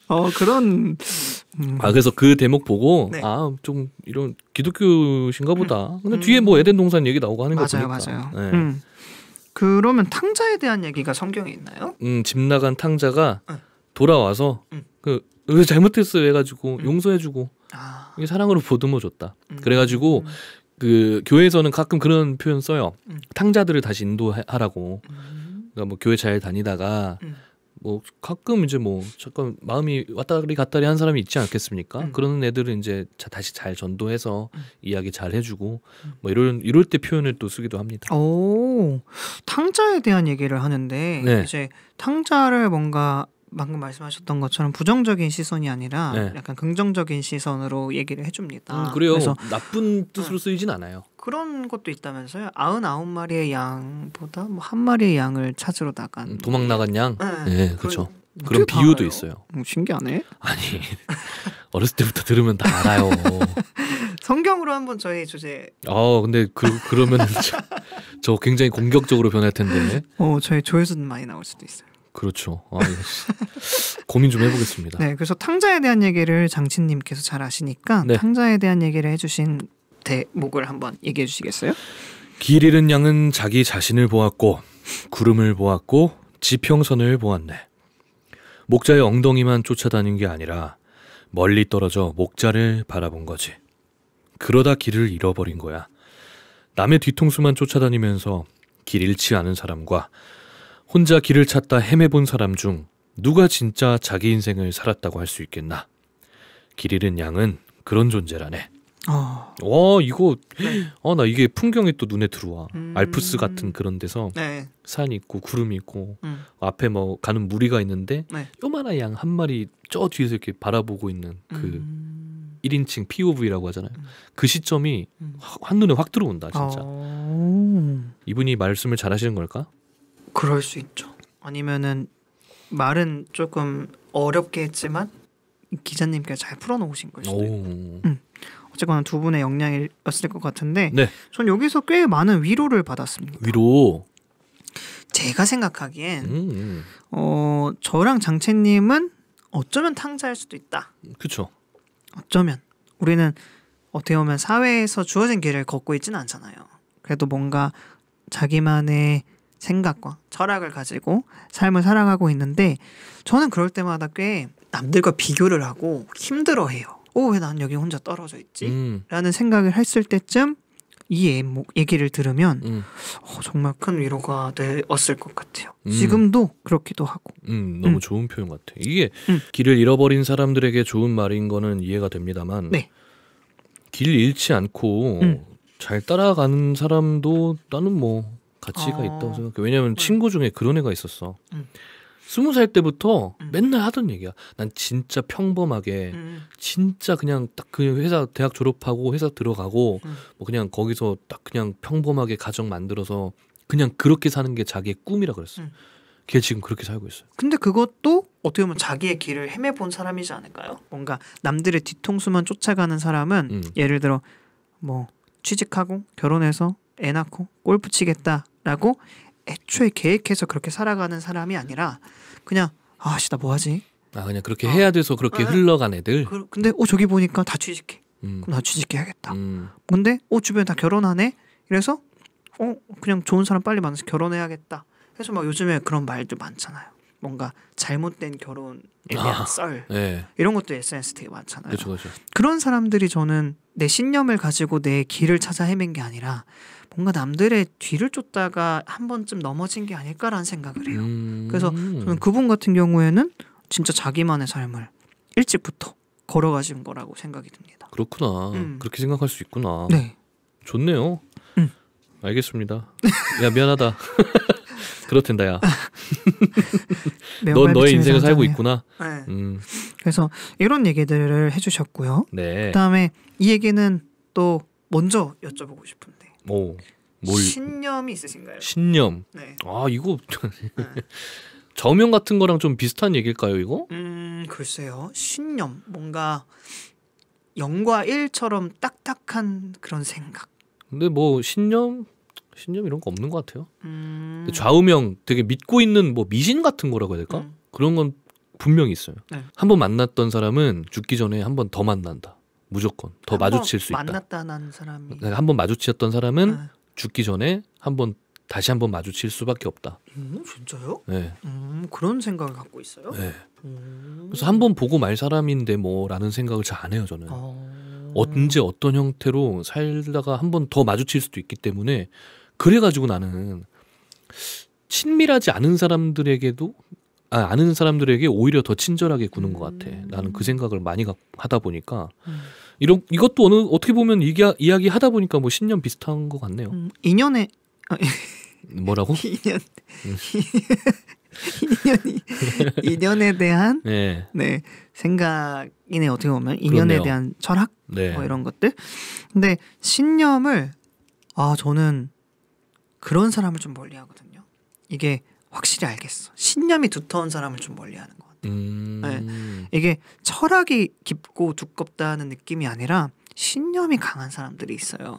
어 그런 음.
아 그래서 그 대목 보고 네. 아좀 이런 기독교신가 보다. 음. 근데 음. 뒤에 뭐 에덴 동산 얘기 나오고 하는 거 보니까. 맞아요. 네. 음.
그러면 탕자에 대한 얘기가 성경에 있나요?
음, 집 나간 탕자가 네. 돌아와서 음. 그, 그 잘못했어 해가지고 음. 용서해주고 아. 이게 사랑으로 보듬어줬다. 그래가지고 그 교회에서는 가끔 그런 표현 써요. 탕자들을 다시 인도하라고. 그러니까 뭐 교회 잘 다니다가 뭐 가끔 이제 뭐 잠깐 마음이 왔다리 갔다리 한 사람이 있지 않겠습니까? 음. 그런 애들은 이제 자, 다시 잘 전도해서 음. 이야기 잘 해주고 음. 뭐 이런 이럴 때 표현을 또 쓰기도 합니다.
오 탕자에 대한 얘기를 하는데 네. 이제 탕자를 뭔가 방금 말씀하셨던 것처럼 부정적인 시선이 아니라 네. 약간 긍정적인 시선으로 얘기를 해줍니다. 음, 그래요. 그래서 나쁜 뜻으로 어. 쓰이진 않아요. 그런 것도 있다면서요? 아흔아홉 마리의 양보다 뭐한 마리의 양을 찾으러 나간 음,
도망 나간 양? 네, 네 그렇죠. 그런 비유도 알아요? 있어요.
음, 신기하네. 아니
어렸을 때부터 들으면 다 알아요.
성경으로 한번 저희 주제.
아 근데 그 그러면 저, 저 굉장히 공격적으로 변할 텐데.
어 저희 조회수는 많이 나올 수도 있어요.
그렇죠. 아, 예. 고민 좀 해보겠습니다. 네,
그래서 탕자에 대한 얘기를 장친님께서 잘 아시니까 네. 탕자에 대한 얘기를 해주신 대목을 한번 얘기해
주시겠어요? 길 잃은 양은 자기 자신을 보았고 구름을 보았고 지평선을 보았네. 목자의 엉덩이만 쫓아다닌 게 아니라 멀리 떨어져 목자를 바라본 거지. 그러다 길을 잃어버린 거야. 남의 뒤통수만 쫓아다니면서 길 잃지 않은 사람과 혼자 길을 찾다 헤매본 사람 중 누가 진짜 자기 인생을 살았다고 할 수 있겠나? 길 잃은 양은 그런 존재라네. 어. 와 어, 이거 네. 아나 어, 이게 풍경이 또 눈에 들어와 음... 알프스 같은 그런 데서 네. 산이 있고 구름이 있고 음. 앞에 뭐 가는 무리가 있는데 네. 요만한 양 한 마리 저 뒤에서 이렇게 바라보고 있는 그 음... 1인칭 POV라고 하잖아요 음. 그 시점이 음. 한눈에 확 들어온다 진짜
어...
이분이 말씀을 잘하시는 걸까?
그럴 수 있죠 아니면은 말은 조금 어렵게 했지만 기자님께잘 풀어놓으신 걸 수도 있고 음. 어쨌거나 두 분의 역량이었을 것 같은데 네. 전 여기서 꽤 많은 위로를 받았습니다.
위로.
제가 생각하기엔 음. 음. 어 저랑 장채님은 어쩌면 탕자일 수도 있다. 그렇죠. 어쩌면 우리는 어떻게 보면 사회에서 주어진 길을 걷고 있지는 않잖아요. 그래도 뭔가 자기만의 생각과 철학을 가지고 삶을 살아가고 있는데 저는 그럴 때마다 꽤 남들과 비교를 하고 힘들어해요. 어, 왜난 여기 혼자 떨어져 있지? 음. 라는 생각을 했을 때쯤 이 애, 뭐, 얘기를 들으면 음. 어, 정말 큰 위로가 되었을 것 같아요. 음. 지금도 그렇기도 하고.
음, 너무 음. 좋은 표현 같아. 이게 음. 길을 잃어버린 사람들에게 좋은 말인 거는 이해가 됩니다만 네. 길 잃지 않고 잘 따라가는 사람도 나는 뭐 가치가 어... 있다고 생각해. 왜냐면 하 친구 중에 그런 애가 있었어. 스무 살 때부터 음. 맨날 하던 얘기야. 난 진짜 평범하게 음. 진짜 그냥 딱그냥 회사 대학 졸업하고 회사 들어가고 음. 뭐 그냥 거기서 딱 그냥 평범하게 가정 만들어서 그냥 그렇게 사는 게 자기의 꿈이라 그랬어. 음. 걔 지금 그렇게 살고
있어요. 근데 그것도 어떻게 보면 자기의 길을 헤매 본 사람이지 않을까요? 뭔가 남들의 뒤통수만 쫓아가는 사람은 음. 예를 들어 뭐 취직하고 결혼해서 애 낳고 골프 치겠다라고 애초에 계획해서 그렇게 살아가는 사람이 아니라 그냥 아씨 나 뭐하지?
아 그냥 그렇게 어. 해야 돼서 그렇게 아, 흘러간 애들.
그, 근데 어 저기 보니까 다 취직해. 음. 그럼 나 취직해야겠다. 음. 근데 어 주변에 다 결혼하네. 이래서 어 그냥 좋은 사람 빨리 만나서 결혼해야겠다. 해서막 요즘에 그런 말도 많잖아요. 뭔가 잘못된 결혼에 대한 아, 썰 네. 이런 것도 SNS 되게 많잖아요. 그쵸, 그쵸. 그런 사람들이 저는 내 신념을 가지고 내 길을 찾아 헤맨 게 아니라 뭔가 남들의 뒤를 쫓다가 한 번쯤 넘어진 게 아닐까라는 생각을 해요. 음... 그래서 저는 그분 같은 경우에는 진짜 자기만의 삶을 일찍부터 걸어가신 거라고 생각이 듭니다.
그렇구나. 음. 그렇게 생각할 수 있구나. 네. 좋네요. 음. 알겠습니다. 야 미안하다. 그렇텐다 야.
넌 너의 인생을 살고 있구나. 네. 음. 그래서 이런 얘기들을 해주셨고요. 네. 그다음에 이 얘기는 또 먼저 여쭤보고 싶은 오, 어, 뭘 신념이 있으신가요?
신념. 네. 아 이거 네. 저명 같은 거랑 좀 비슷한 얘기일까요 이거?
음 글쎄요. 신념 뭔가 영과 일처럼 딱딱한 그런 생각. 근데 뭐 신념 신념 이런 거 없는 것 같아요.
음... 좌우명 되게 믿고 있는 뭐 미신 같은 거라고 해야 될까? 음. 그런 건 분명히 있어요. 네. 한번 만났던 사람은 죽기 전에 한 번 더 만난다. 무조건 더 마주칠 수 있다.
만났다는 사람이 네, 한번
마주치었던 사람은 네. 죽기 전에 한 번 다시 한 번 마주칠 수밖에 없다.
음, 진짜요? 네. 음, 그런 생각을 갖고 있어요. 네.
음. 그래서 한 번 보고 말 사람인데 뭐라는 생각을 잘 안 해요 저는. 어... 언제 어떤 형태로 살다가 한 번 더 마주칠 수도 있기 때문에 그래가지고 나는 친밀하지 않은 사람들에게도 아, 아는 사람들에게 오히려 더 친절하게 구는 것 같아. 음. 나는 그 생각을 많이 가, 하다 보니까 음. 이런 이것도 어느 어떻게 보면 이기, 이야기 하다 보니까 뭐 신념 비슷한 것 같네요.
음, 2년에 아, 예.
뭐라고? 2년
2년이 2년에 대한 네, 네 생각이네 어떻게 보면 2년에 대한 철학 네. 뭐 이런 것들. 근데 신념을 아 저는 그런 사람을 좀 멀리하거든요. 이게 확실히 알겠어. 신념이 두터운 사람을 좀 멀리하는 것 같아요. 음... 네. 이게 철학이 깊고 두껍다는 느낌이 아니라 신념이 강한 사람들이 있어요.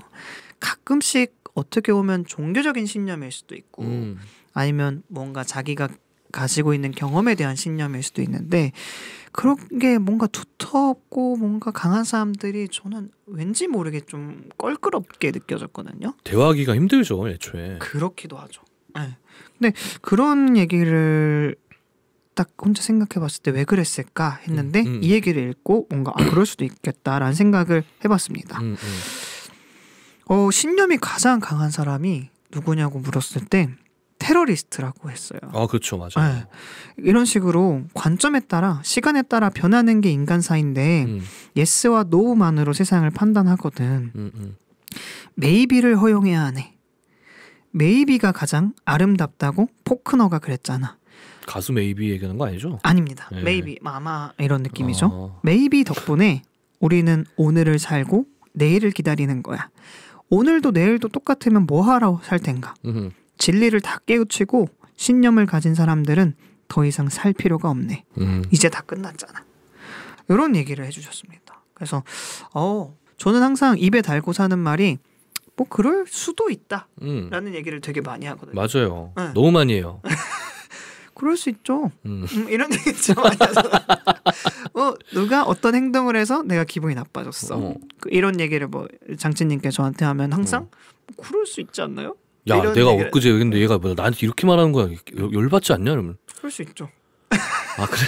가끔씩 어떻게 보면 종교적인 신념일 수도 있고 음. 아니면 뭔가 자기가 가지고 있는 경험에 대한 신념일 수도 있는데 그런 게 뭔가 두텁고 뭔가 강한 사람들이 저는 왠지 모르게 좀 껄끄럽게 느껴졌거든요.
대화하기가 힘들죠, 애초에.
그렇기도 하죠. 네. 근데 그런 얘기를 딱 혼자 생각해봤을 때 왜 그랬을까 했는데 음, 음. 이 얘기를 읽고 뭔가 아 그럴 수도 있겠다라는 생각을 해봤습니다. 음, 음, 어 신념이 가장 강한 사람이 누구냐고 물었을 때 테러리스트라고 했어요.
아 그렇죠 맞아요. 네.
이런 식으로 관점에 따라 시간에 따라 변하는 게 인간사인데 음. 예스와 노우만으로 세상을 판단하거든. 메이비를 음, 허용해야 하네. 메이비가 가장 아름답다고 포크너가 그랬잖아.
가수 메이비 얘기하는 거 아니죠? 아닙니다. 예. 메이비 마마 이런 느낌이죠. 어.
메이비 덕분에 우리는 오늘을 살고 내일을 기다리는 거야. 오늘도 내일도 똑같으면 뭐 하러 살 텐가. 으흠. 진리를 다 깨우치고 신념을 가진 사람들은 더 이상 살 필요가 없네. 음. 이제 다 끝났잖아. 이런 얘기를 해주셨습니다. 그래서 어 저는 항상 입에 달고 사는 말이 뭐 그럴 수도 음. 있다라는 음. 얘기를 되게 많이 하거든요. 맞아요. 네. 너무
많이 해요.
그럴 수 있죠. 음. 음, 이런 얘기 진짜 많이 하잖아. 어, 누가 어떤 행동을 해서 내가 기분이 나빠졌어. 어. 그 이런 얘기를 뭐 장진님께 저한테 하면 항상 어. 뭐 그럴 수 있지 않나요? 야, 내가 엊그제
근데 네. 얘가 뭐 나한테 이렇게 말하는 거야 열받지 않냐 이러면. 그럴 수 있죠. 아 그래.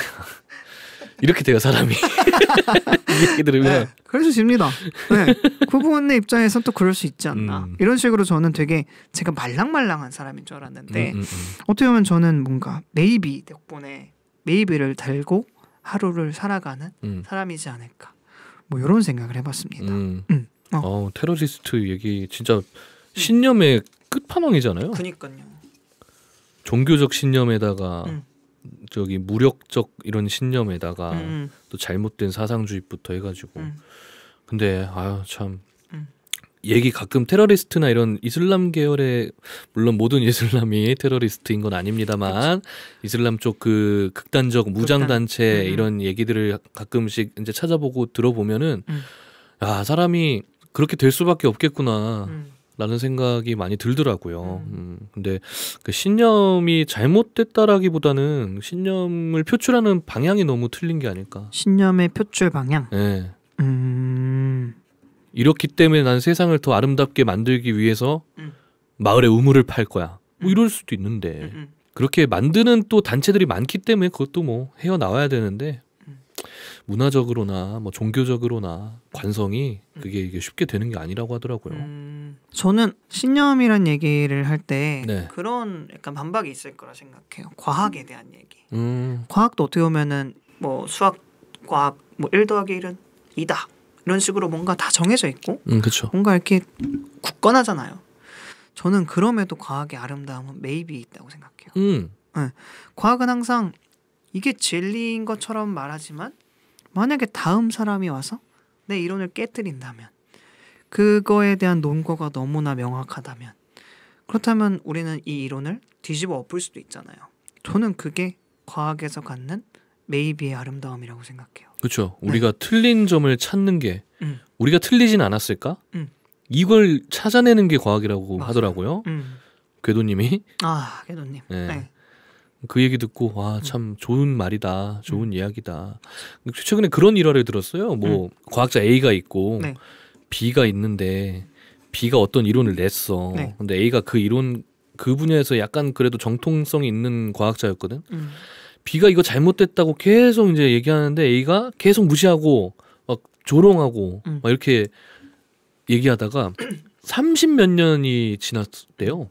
이렇게 돼요 사람이 이렇게 들으면 네,
그래서 집니다. 네, 그분의 입장에선 또 그럴 수 있지 않나 음. 이런 식으로 저는 되게 제가 말랑말랑한 사람인 줄 알았는데 음, 음, 음. 어떻게 보면 저는 뭔가 메이비 덕분에 메이비를 달고 하루를 살아가는 음. 사람이지 않을까 뭐 이런 생각을 해봤습니다. 음. 음.
어. 어, 테러리스트 얘기 진짜 신념의 끝판왕이잖아요. 그니까요. 종교적 신념에다가 음. 저기 무력적 이런 신념에다가 음, 음. 또 잘못된 사상주의부터 해가지고 음. 근데 아유 참 음. 얘기 가끔 테러리스트나 이런 이슬람 계열의 물론 모든 이슬람이 테러리스트인 건 아닙니다만 그치. 그렇죠. 이슬람 쪽 그 극단적 무장 단체 극단. 음, 음. 이런 얘기들을 가끔씩 이제 찾아보고 들어보면은 아 사람이 그렇게 될 수밖에 없겠구나. 라는 생각이 많이 들더라고요. 음. 음, 근데 그 신념이 잘못됐다라기보다는 신념을 표출하는 방향이 너무 틀린 게 아닐까.
신념의 표출 방향. 네. 음.
이렇기 때문에 난 세상을 더 아름답게 만들기 위해서 음. 마을의 우물을 팔 거야. 뭐 음. 이럴 수도 있는데 음, 그렇게 만드는 또 단체들이 많기 때문에 그것도 뭐 헤어 나와야 되는데 문화적으로나 뭐 종교적으로나 관성이 그게 이게 쉽게 되는 게 아니라고 하더라고요. 음,
저는 신념이란 얘기를 할때 네. 그런 약간 반박이 있을 거라 생각해요. 과학에 대한 얘기. 음. 과학도 어떻게 보면은 뭐 수학 과학 뭐1 더하기 1은 2다. 이런 식으로 뭔가 다 정해져 있고 음, 뭔가 이렇게 굳건하잖아요. 저는 그럼에도 과학의 아름다움은 매입이 있다고 생각해요. 음. 네. 과학은 항상 이게 진리인 것처럼 말하지만 만약에 다음 사람이 와서 내 이론을 깨뜨린다면 그거에 대한 논거가 너무나 명확하다면 그렇다면 우리는 이 이론을 뒤집어 엎을 수도 있잖아요. 저는 그게 과학에서 갖는 메이비의 아름다움이라고 생각해요.
그렇죠. 네. 우리가 틀린 점을 찾는 게 음. 우리가 틀리진 않았을까? 음. 이걸 찾아내는 게 과학이라고 맞아요. 하더라고요. 음. 궤도님이.
아, 궤도님. 네. 네.
그 얘기 듣고 와참 음. 좋은 말이다, 좋은 음. 이야기다. 최근에 그런 일화를 들었어요. 뭐 음. 과학자 A가 있고 네. B가 있는데 B가 어떤 이론을 냈어. 네. 근데 A가 그 이론 그 분야에서 약간 그래도 정통성이 있는 과학자였거든. 음. B가 이거 잘못됐다고 계속 이제 얘기하는데 A가 계속 무시하고 막 조롱하고 음. 막 이렇게 얘기하다가 30 몇 년이 지났대요.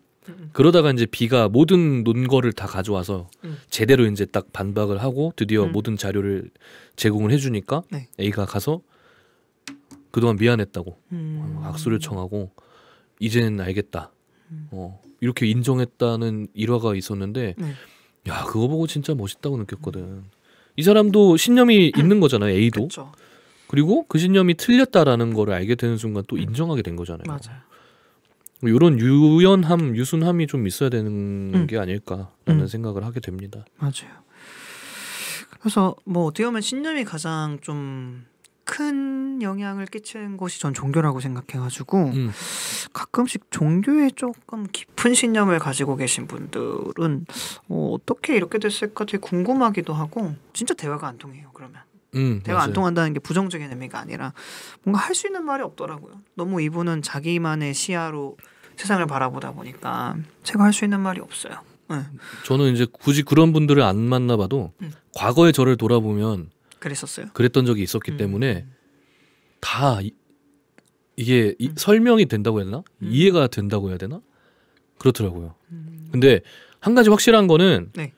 그러다가 이제 비가 모든 논거를 다 가져와서 음. 제대로 이제 딱 반박을 하고 드디어 음. 모든 자료를 제공을 해주니까 네. A가 가서 그동안 미안했다고 음. 어, 악수를 청하고 이제는 알겠다. 음. 어, 이렇게 인정했다는 일화가 있었는데 네. 야 그거 보고 진짜 멋있다고 느꼈거든. 이 사람도 신념이 있는 거잖아요. A도. 그쵸. 그리고 그 신념이 틀렸다라는 거를 알게 되는 순간 또 음. 인정하게 된 거잖아요. 맞아요. 이런 뭐 유연함, 유순함이 좀 있어야 되는 음. 게 아닐까라는 음. 생각을 하게 됩니다.
맞아요. 그래서 뭐 어떻게 보면 신념이 가장 좀 큰 영향을 끼치 것이 전 종교라고 생각해가지고 음. 가끔씩 종교에 조금 깊은 신념을 가지고 계신 분들은 어, 어떻게 이렇게 됐을까 되게 궁금하기도 하고 진짜 대화가 안 통해요 그러면 음, 대화 안 통한다는 게 부정적인 의미가 아니라 뭔가 할 수 있는 말이 없더라고요. 너무 이분은 자기만의 시야로 세상을 바라보다 보니까 제가 할 수 있는 말이 없어요. 네.
저는 이제 굳이 그런 분들을 안 만나봐도 음. 과거의 저를 돌아보면 그랬었어요. 그랬던 적이 있었기 음. 때문에 다 이, 게 음. 설명이 된다고 해야 되나 음. 이해가 된다고 해야 되나 그렇더라고요. 음. 근데 한 가지 확실한 거는 네.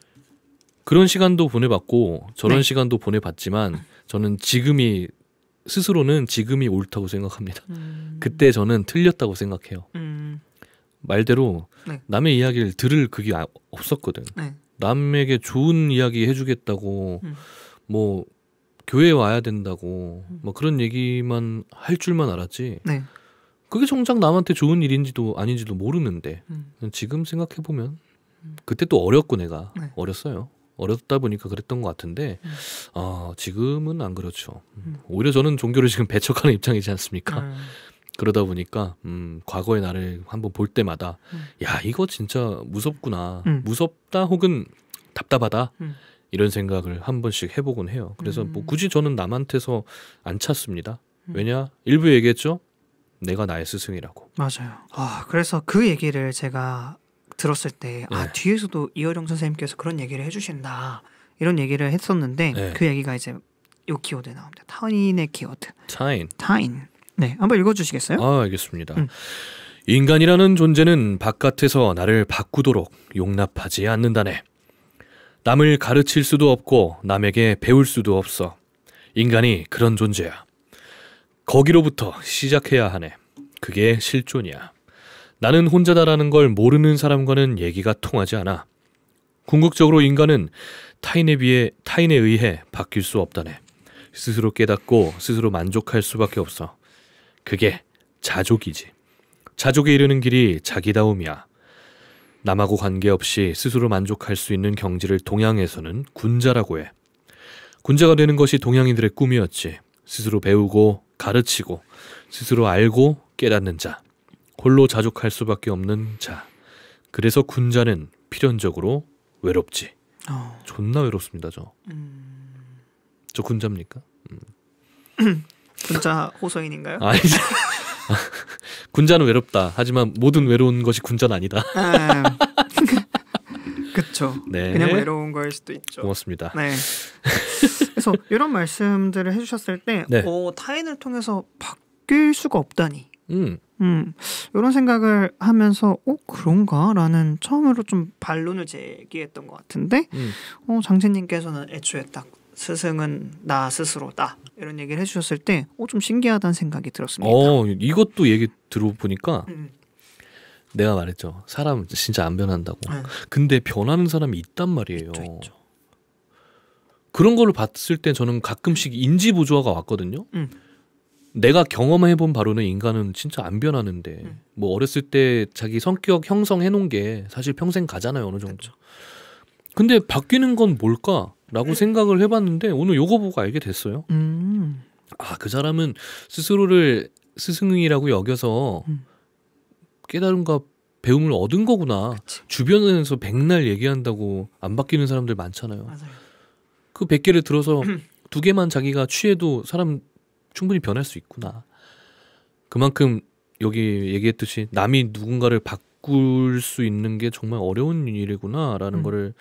그런 시간도 보내봤고 저런 네. 시간도 보내봤지만 저는 지금이 스스로는 지금이 옳다고 생각합니다. 음. 그때 저는 틀렸다고 생각해요. 음. 말대로 네. 남의 이야기를 들을 그게 아, 없었거든. 네. 남에게 좋은 이야기 해주겠다고 음. 뭐 교회 와야 된다고 음. 뭐 그런 얘기만 할 줄만 알았지. 네. 그게 정작 남한테 좋은 일인지도 아닌지도 모르는데 음. 지금 생각해 보면 음. 그때 또 어렸고 내가 네. 어렸어요. 어렸다 보니까 그랬던 것 같은데 음. 어, 지금은 안 그렇죠. 음, 음. 오히려 저는 종교를 지금 배척하는 입장이지 않습니까? 음. 그러다 보니까 음, 과거의 나를 한번 볼 때마다 음. 야 이거 진짜 무섭구나, 음. 무섭다 혹은 답답하다. 이런 생각을 한 번씩 해보곤 해요. 그래서 뭐 굳이 저는 남한테서 안 찾습니다. 왜냐 일부 얘기했죠. 내가 나의 스승이라고.
맞아요. 아, 그래서 그 얘기를 제가 들었을 때아 네. 뒤에서도 이어령 선생님께서 그런 얘기를 해주신다 이런 얘기를 했었는데 네. 그 얘기가 이제 요 키워드 에 나옵니다. 타인의 키워드. 타인. 타인. 네, 한번 읽어주시겠어요? 아,
알겠습니다. 음. 인간이라는 존재는 바깥에서 나를 바꾸도록 용납하지 않는다네. 남을 가르칠 수도 없고 남에게 배울 수도 없어. 인간이 그런 존재야. 거기로부터 시작해야 하네. 그게 실존이야. 나는 혼자다라는 걸 모르는 사람과는 얘기가 통하지 않아. 궁극적으로 인간은 타인에 비해 타인에 의해 바뀔 수 없다네. 스스로 깨닫고 스스로 만족할 수밖에 없어. 그게 자족이지. 자족에 이르는 길이 자기다움이야. 남하고 관계없이 스스로 만족할 수 있는 경지를 동양에서는 군자라고 해. 군자가 되는 것이 동양인들의 꿈이었지. 스스로 배우고 가르치고 스스로 알고 깨닫는 자. 골로 자족할 수밖에 없는 자. 그래서 군자는 필연적으로 외롭지. 어. 존나 외롭습니다, 저.
음...
저 군자입니까?
음. 군자 호성인인가요? 아니.
군자는 외롭다. 하지만 모든 외로운 것이 군자는 아니다.
그렇죠. 네. 그냥 외로운 거일 수도 있죠. 고맙습니다. 네. 그래서 이런 말씀들을 해주셨을 때 네. 어, 타인을 통해서 바뀔 수가 없다니. 음. 음. 이런 생각을 하면서 어 그런가라는 처음으로 좀 반론을 제기했던 것 같은데 음. 어, 장진님께서는 애초에 딱 스승은 나 스스로다 이런 얘기를 해주셨을 때어좀 신기하다는 생각이 들었습니다.
어 이것도 얘기 들어보니까 음. 내가 말했죠 사람 진짜 안 변한다고. 음. 근데 변하는 사람이 있단 말이에요. 있죠, 있죠. 그런 거를 봤을 때 저는 가끔씩 인지 보조화가 왔거든요. 음. 내가 경험해 본 바로는 인간은 진짜 안 변하는데 음. 뭐 어렸을 때 자기 성격 형성해 놓은 게 사실 평생 가잖아요 어느 정도. 그쵸. 그렇죠. 근데 바뀌는 건 뭘까라고 음. 생각을 해봤는데 오늘 요거 보고 알게 됐어요. 음. 아그 사람은 스스로를 스승이라고 여겨서 음. 깨달음과 배움을 얻은 거구나. 그치. 주변에서 백날 얘기한다고 안 바뀌는 사람들 많잖아요. 맞아요. 그 100개를 들어서 두 개만 자기가 취해도 사람 충분히 변할 수 있구나. 그만큼 여기 얘기했듯이 남이 누군가를 바꿀 수 있는 게 정말 어려운 일이구나라는 음. 거를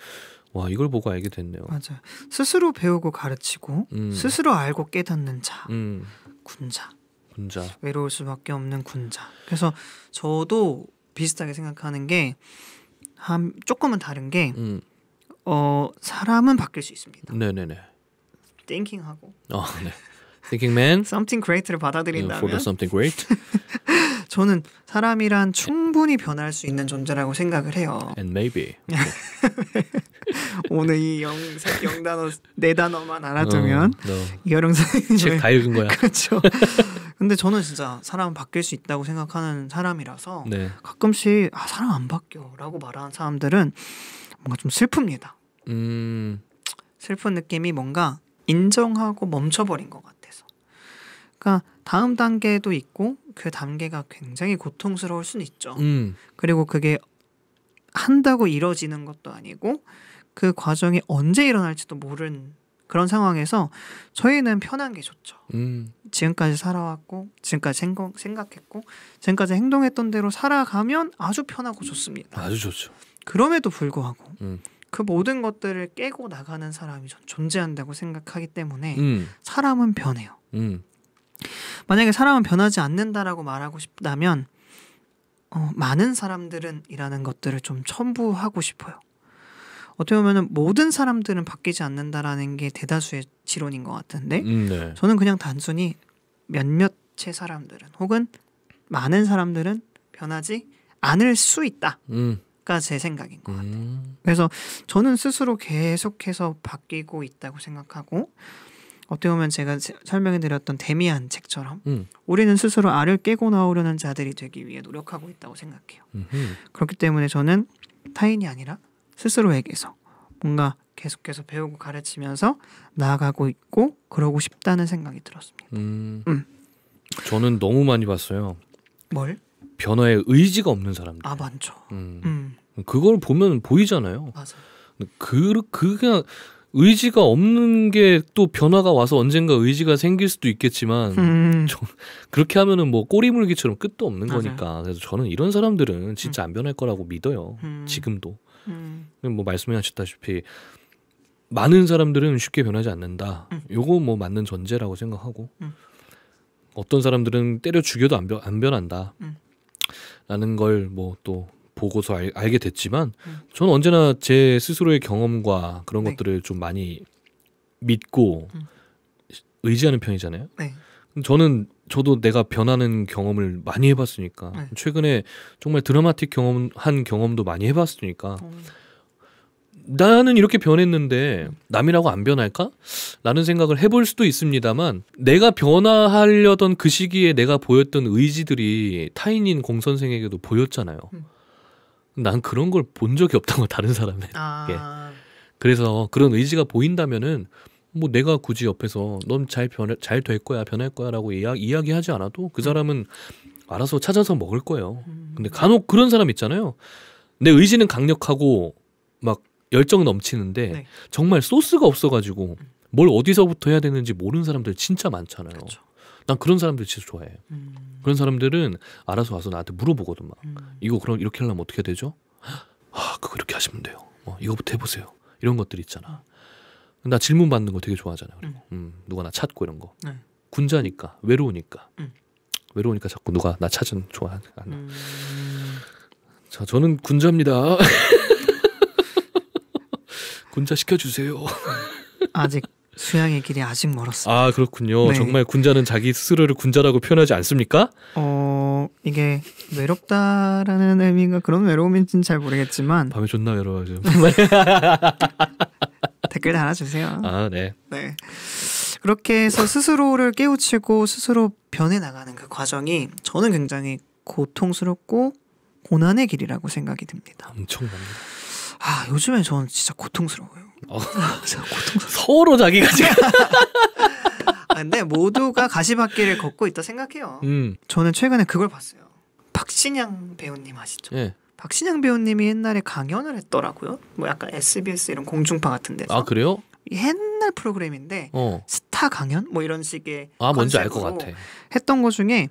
와 이걸 보고 알게 됐네요.
맞아. 스스로 배우고 가르치고 음. 스스로 알고 깨닫는 자 음. 군자. 군자. 외로울 수밖에 없는 군자. 그래서 저도 비슷하게 생각하는 게 한, 조금은 다른 게 음. 어, 사람은 바뀔 수 있습니다. 네네네. 땡킹하고.
어, 네. Thinking Man.
Something Great를 받아들인다면. For the Something Great. 저는 사람이란 충분히 변할 수 있는 존재라고 생각을 해요. And maybe. 오늘 이 영, 영 단어 네 단어만 알아두면 no, no. 이어령 선생님 다 읽은 거야. 그렇죠. 근데 저는 진짜 사람 바뀔 수 있다고 생각하는 사람이라서 네. 가끔씩 아 사람 안 바뀌어라고 말하는 사람들은 뭔가 좀 슬픕니다. 음. 슬픈 느낌이 뭔가 인정하고 멈춰버린 것같아 그러니까 다음 단계도 있고 그 단계가 굉장히 고통스러울 수는 있죠. 음. 그리고 그게 한다고 이뤄지는 것도 아니고 그 과정이 언제 일어날지도 모르는 그런 상황에서 저희는 편한 게 좋죠. 음. 지금까지 살아왔고 지금까지 생각, 생각했고 지금까지 행동했던 대로 살아가면 아주 편하고 좋습니다. 아주 좋죠. 그럼에도 불구하고 음. 그 모든 것들을 깨고 나가는 사람이 존재한다고 생각하기 때문에 음. 사람은 변해요. 음. 만약에 사람은 변하지 않는다라고 말하고 싶다면 어, 많은 사람들은이라는 것들을 좀 첨부하고 싶어요. 어떻게 보면 모든 사람들은 바뀌지 않는다라는 게 대다수의 지론인 것 같은데 음, 네. 저는 그냥 단순히 몇몇의 사람들은 혹은 많은 사람들은 변하지 않을 수 있다가 음. 제 생각인 것 같아요. 음. 그래서 저는 스스로 계속해서 바뀌고 있다고 생각하고 어떻게 보면 제가 설명해드렸던 데미안 책처럼 음. 우리는 스스로 알을 깨고 나오려는 자들이 되기 위해 노력하고 있다고 생각해요. 음흠. 그렇기 때문에 저는 타인이 아니라 스스로에게서 뭔가 계속해서 배우고 가르치면서 나아가고 있고 그러고 싶다는 생각이 들었습니다. 음.
음. 저는 너무 많이 봤어요. 뭘? 변화에 의지가 없는 사람들. 아 많죠. 음. 음. 그걸 보면 보이잖아요. 맞아. 그, 그 그냥 의지가 없는 게 또 변화가 와서 언젠가 의지가 생길 수도 있겠지만 음. 그렇게 하면은 뭐 꼬리물기처럼 끝도 없는 맞아요. 거니까 그래서 저는 이런 사람들은 진짜 음. 안 변할 거라고 믿어요 음. 지금도 음. 뭐 말씀하셨다시피 많은 사람들은 쉽게 변하지 않는다 음. 요거 뭐 맞는 전제라고 생각하고 음. 어떤 사람들은 때려 죽여도 안, 변, 안 변한다 라는 걸뭐또 보고서 알, 게 됐지만 음. 저는 언제나 제 스스로의 경험과 그런 네. 것들을 좀 많이 믿고 음. 의지하는 편이잖아요. 네. 저는 저도 내가 변하는 경험을 많이 해봤으니까 네. 최근에 정말 드라마틱 경험한 경험도 많이 해봤으니까 음. 나는 이렇게 변했는데 남이라고 안 변할까? 라는 생각을 해볼 수도 있습니다만 내가 변화하려던 그 시기에 내가 보였던 의지들이 타인인 공 선생에게도 보였잖아요. 음. 난 그런 걸 본 적이 없다고 다른 사람의. 아. 예. 그래서 그런 의지가 보인다면은 뭐 내가 굳이 옆에서 넌 잘 변해 잘 될 거야 변할 거야라고 이야, 이야기하지 않아도 그 음. 사람은 알아서 찾아서 먹을 거예요. 음. 근데 간혹 그런 사람 있잖아요. 내 의지는 강력하고 막 열정 넘치는데 네. 정말 소스가 없어가지고 뭘 어디서부터 해야 되는지 모르는 사람들 진짜 많잖아요. 그렇 난 그런 사람들 진짜 좋아해. 음. 그런 사람들은 알아서 와서 나한테 물어보거든 막. 음. 이거 그럼 이렇게 하려면 어떻게 해야 되죠? 아 그거 이렇게 하시면 돼요. 뭐 이거부터 해보세요. 이런 것들 있잖아. 음. 나 질문 받는 거 되게 좋아하잖아. 그리고 음. 음 누가 나 찾고 이런 거. 네. 군자니까 외로우니까 음. 외로우니까 자꾸 누가 나 찾은 좋아. 음. 자 저는 군자입니다. 군자 시켜주세요.
아직 수양의 길이 아직 멀었어요.
아 그렇군요. 네. 정말 군자는 자기 스스로를 군자라고 표현하지 않습니까?
어 이게 외롭다라는 의미가 그런 외로움인지는 잘 모르겠지만 밤에 존나 외로워요. 댓글 달아주세요. 아 네. 네. 그렇게 해서 스스로를 깨우치고 스스로 변해 나가는 그 과정이 저는 굉장히 고통스럽고 고난의 길이라고 생각이 듭니다. 엄청납니다. 아 요즘에 저는 진짜 고통스러워요. 어, 서로 자기가 지금. 아, 근데 모두가 가시밭길을 걷고 있다 생각해요. 음. 저는 최근에 그걸 봤어요. 박신양 배우님 아시죠? 예. 박신양 배우님이 옛날에 강연을 했더라고요. 뭐 약간 SBS 이런 공중파 같은 데서. 아 그래요? 옛날 프로그램인데 어. 스타 강연 뭐 이런 식의
아 뭔지 알 것 같아.
했던 거 중에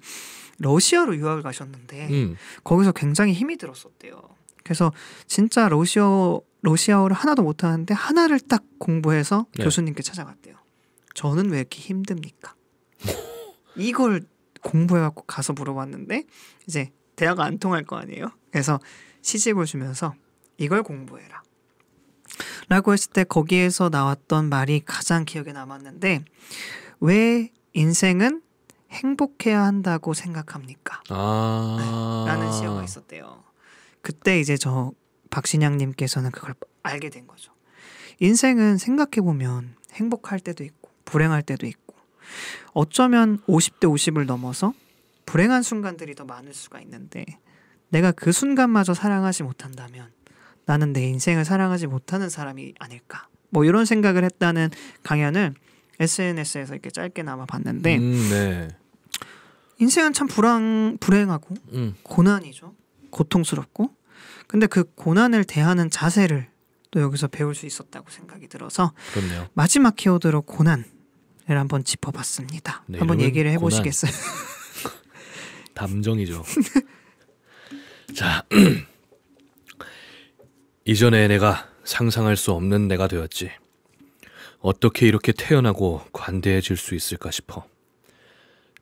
러시아로 유학을 가셨는데 음. 거기서 굉장히 힘이 들었었대요. 그래서 진짜 러시아 러시아어를 하나도 못하는데 하나를 딱 공부해서 네. 교수님께 찾아갔대요. 저는 왜 이렇게 힘듭니까? 이걸 공부해갖고 가서 물어봤는데 이제 대학안 통할 거 아니에요. 그래서 시집을 주면서 이걸 공부해라. 라고 했을 때 거기에서 나왔던 말이 가장 기억에 남았는데 왜 인생은 행복해야 한다고 생각합니까? 아~ 네, 라는 시어가 있었대요. 그때 이제 저 박신양님께서는 그걸 알게 된 거죠. 인생은 생각해보면 행복할 때도 있고, 불행할 때도 있고, 어쩌면 50대 50을 넘어서 불행한 순간들이 더 많을 수가 있는데, 내가 그 순간마저 사랑하지 못한다면 나는 내 인생을 사랑하지 못하는 사람이 아닐까. 뭐 이런 생각을 했다는 강연을 SNS에서 이렇게 짧게나마 봤는데, 음, 네. 인생은 참 불안, 불행하고, 음. 고난이죠. 고통스럽고, 근데 그 고난을 대하는 자세를 또 여기서 배울 수 있었다고 생각이 들어서 그렇네요. 마지막 키워드로 고난을 한번 짚어봤습니다. 네, 한번 얘기를 해보시겠어요?
담정이죠 자, 이전에 내가 상상할 수 없는 내가 되었지. 어떻게 이렇게 태어나고 관대해질 수 있을까 싶어.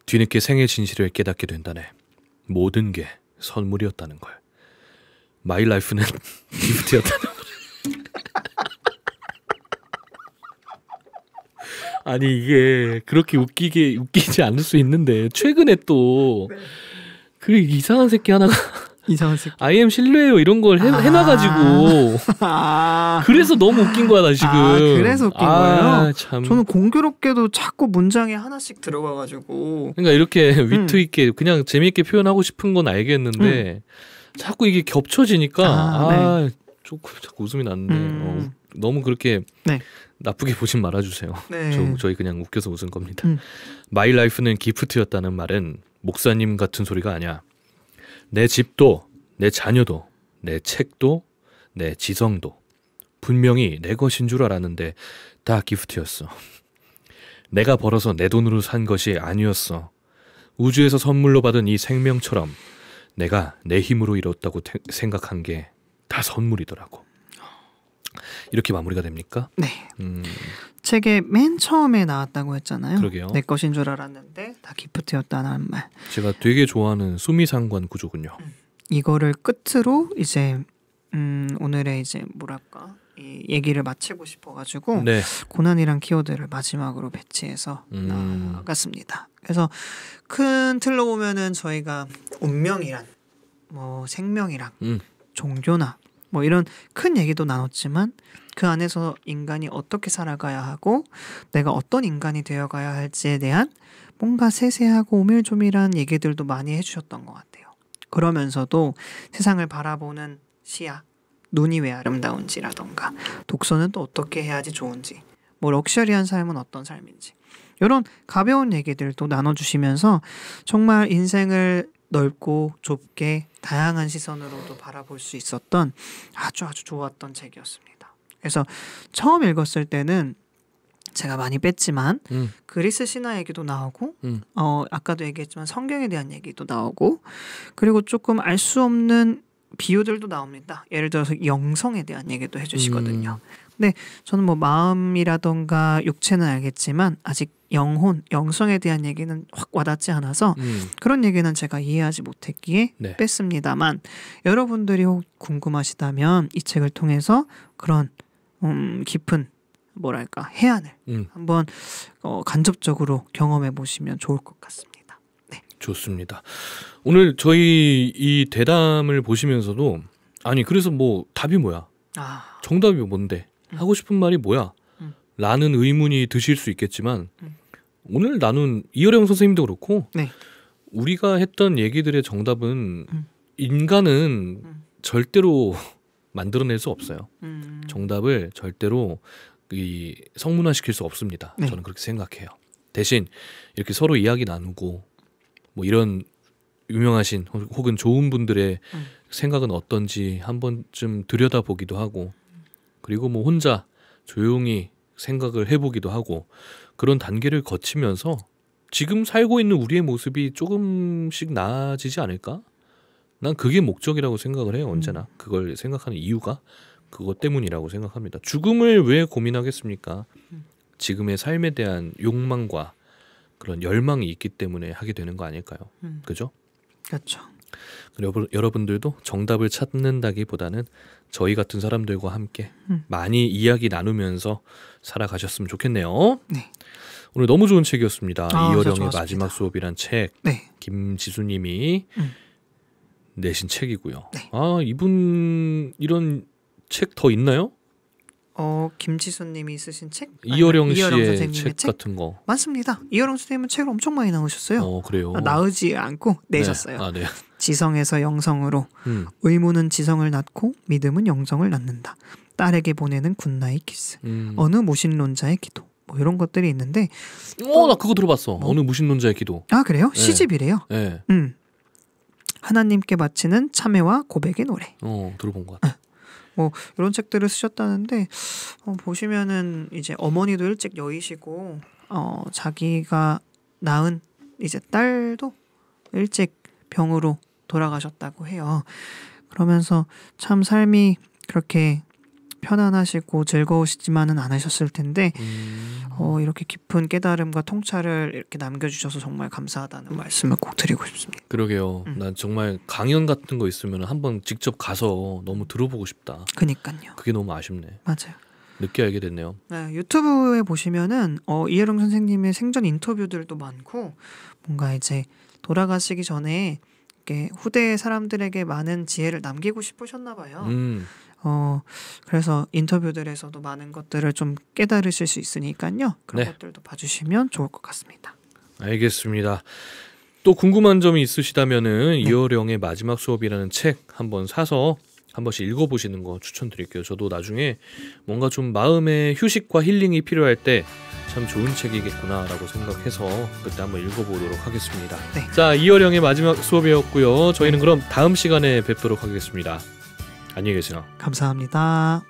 뒤늦게 생의 진실을 깨닫게 된다네. 모든 게 선물이었다는 걸. 마이 라이프는 리프트였다는 아니 이게 그렇게 웃기게 웃기지 않을 수 있는데 최근에 또그 네. 이상한 새끼 하나가 이상한 새끼 아이엠 실례요 이런 걸 해, 아~ 해놔가지고 아~ 그래서 너무 웃긴 거야 나 지금 아, 그래서 웃긴 아, 거예요 참. 저는
공교롭게도 자꾸 문장에 하나씩 들어가가지고
그러니까 이렇게 음. 위트 있게 그냥 재미있게 표현하고 싶은 건 알겠는데 음. 자꾸 이게 겹쳐지니까 아, 아 네. 조금 그 자꾸 웃음이 났는데 음. 어, 너무 그렇게 네. 나쁘게 보진 말아주세요. 네. 저, 희 그냥 웃겨서 웃은 겁니다. 음. 마이 라이프는 기프트였다는 말은 목사님 같은 소리가 아니야. 내 집도 내 자녀도 내 책도 내 지성도 분명히 내 것인 줄 알았는데 다 기프트였어. 내가 벌어서 내 돈으로 산 것이 아니었어. 우주에서 선물로 받은 이 생명처럼 내가 내 힘으로 이뤘다고 태, 생각한 게 다 선물이더라고. 이렇게 마무리가 됩니까? 네. 음.
책에 맨 처음에 나왔다고 했잖아요. 그러게요. 내 것인 줄 알았는데 다 기프트였다는 말.
제가 되게 좋아하는 수미상관 구조군요. 음.
이거를 끝으로 이제 음, 오늘의 이제 뭐랄까 얘기를 마치고 싶어가지고 네. 고난이란 키워드를 마지막으로 배치해서 음. 나갔습니다. 그래서 큰 틀로 보면은 저희가 운명이란 뭐 생명이랑 음. 종교나 뭐 이런 큰 얘기도 나눴지만 그 안에서 인간이 어떻게 살아가야 하고 내가 어떤 인간이 되어가야 할지에 대한 뭔가 세세하고 오밀조밀한 얘기들도 많이 해주셨던 것 같아요. 그러면서도 세상을 바라보는 시야 눈이 왜 아름다운지라던가 독서는 또 어떻게 해야지 좋은지 뭐 럭셔리한 삶은 어떤 삶인지 이런 가벼운 얘기들도 나눠주시면서 정말 인생을 넓고 좁게 다양한 시선으로도 바라볼 수 있었던 아주 아주 좋았던 책이었습니다. 그래서 처음 읽었을 때는 제가 많이 뺐지만 음. 그리스 신화 얘기도 나오고 음. 어 아까도 얘기했지만 성경에 대한 얘기도 나오고 그리고 조금 알 수 없는 비유들도 나옵니다. 예를 들어서 영성에 대한 얘기도 해주시거든요. 음. 근데 저는 뭐 마음이라던가 육체는 알겠지만 아직 영혼, 영성에 대한 얘기는 확 와닿지 않아서 음. 그런 얘기는 제가 이해하지 못했기에 네. 뺐습니다만 여러분들이 혹 궁금하시다면 이 책을 통해서 그런 음, 깊은 뭐랄까 해안을 음. 한번 어, 간접적으로 경험해 보시면 좋을 것 같습니다.
좋습니다. 오늘 저희 이 대담을 보시면서도 아니 그래서 뭐 답이 뭐야? 아. 정답이 뭔데? 음. 하고 싶은 말이 뭐야? 음. 라는 의문이 드실 수 있겠지만 음. 오늘 나눈 이어령 선생님도 그렇고 네. 우리가 했던 얘기들의 정답은 음. 인간은 음. 절대로 만들어낼 수 없어요. 음. 정답을 절대로 이 성문화시킬 수 없습니다. 네. 저는 그렇게 생각해요. 대신 이렇게 서로 이야기 나누고 뭐 이런 유명하신 혹은 좋은 분들의 음. 생각은 어떤지 한 번쯤 들여다보기도 하고 그리고 뭐 혼자 조용히 생각을 해보기도 하고 그런 단계를 거치면서 지금 살고 있는 우리의 모습이 조금씩 나아지지 않을까? 난 그게 목적이라고 생각을 해요 언제나 음. 그걸 생각하는 이유가 그것 때문이라고 생각합니다. 죽음을 왜 고민하겠습니까? 음. 지금의 삶에 대한 욕망과 그런 열망이 있기 때문에 하게 되는 거 아닐까요? 음. 그죠? 그렇죠. 여러분, 여러분들도 정답을 찾는다기보다는 저희 같은 사람들과 함께 음. 많이 이야기 나누면서 살아가셨으면 좋겠네요. 네. 오늘 너무 좋은 책이었습니다. 아, 이어령의 마지막 수업이란 책. 네. 김지수님이 음. 내신 책이고요. 네. 아 이분 이런 책 더 있나요?
어 김지수님이 쓰신 책 이어령 씨의 책, 책 같은 거 맞습니다. 이어령 선생님은 책을 엄청 많이 나오셨어요. 어, 그래요. 나으지 않고 네. 내셨어요. 네. 아, 네. 지성에서 영성으로 음. 의무는 지성을 낳고 믿음은 영성을 낳는다. 딸에게 보내는 굿나잇 키스 음. 어느 무신론자의 기도 뭐 이런 것들이 있는데
어나 그거 들어봤어 뭐? 어느 무신론자의 기도 아 그래요 네. 시집이래요 네.
음 하나님께 바치는 참회와 고백의 노래 어 들어본 것 같아 뭐 이런 책들을 쓰셨다는데 어, 보시면은 이제 어머니도 일찍 여의시고 어, 자기가 낳은 이제 딸도 일찍 병으로 돌아가셨다고 해요. 그러면서 참 삶이 그렇게 편안하시고 즐거우시지만은 않으셨을 텐데 음. 어, 이렇게 깊은 깨달음과 통찰을 이렇게 남겨주셔서 정말 감사하다는 말씀을 꼭 드리고 싶습니다.
그러게요. 음. 난 정말 강연 같은 거 있으면 한번 직접 가서 너무 들어보고 싶다. 그니까요. 그게 너무 아쉽네. 맞아요. 늦게 알게 됐네요.
네, 유튜브에 보시면은 어, 이해롱 선생님의 생전 인터뷰들도 많고 뭔가 이제 돌아가시기 전에 후대 사람들에게 많은 지혜를 남기고 싶으셨나 봐요. 음. 어, 그래서 인터뷰들에서도 많은 것들을 좀 깨달으실 수 있으니까요. 그런 네. 것들도 봐주시면 좋을 것 같습니다.
알겠습니다. 또 궁금한 점이 있으시다면은 네. 이어령의 마지막 수업이라는 책 한번 사서 한 번씩 읽어보시는 거 추천드릴게요. 저도 나중에 뭔가 좀 마음의 휴식과 힐링이 필요할 때 참 좋은 책이겠구나라고 생각해서 그때 한번 읽어보도록 하겠습니다. 네. 자, 이어령의 마지막 수업이었고요. 저희는 그럼 다음 시간에 뵙도록 하겠습니다. 안녕히 계세요.
감사합니다.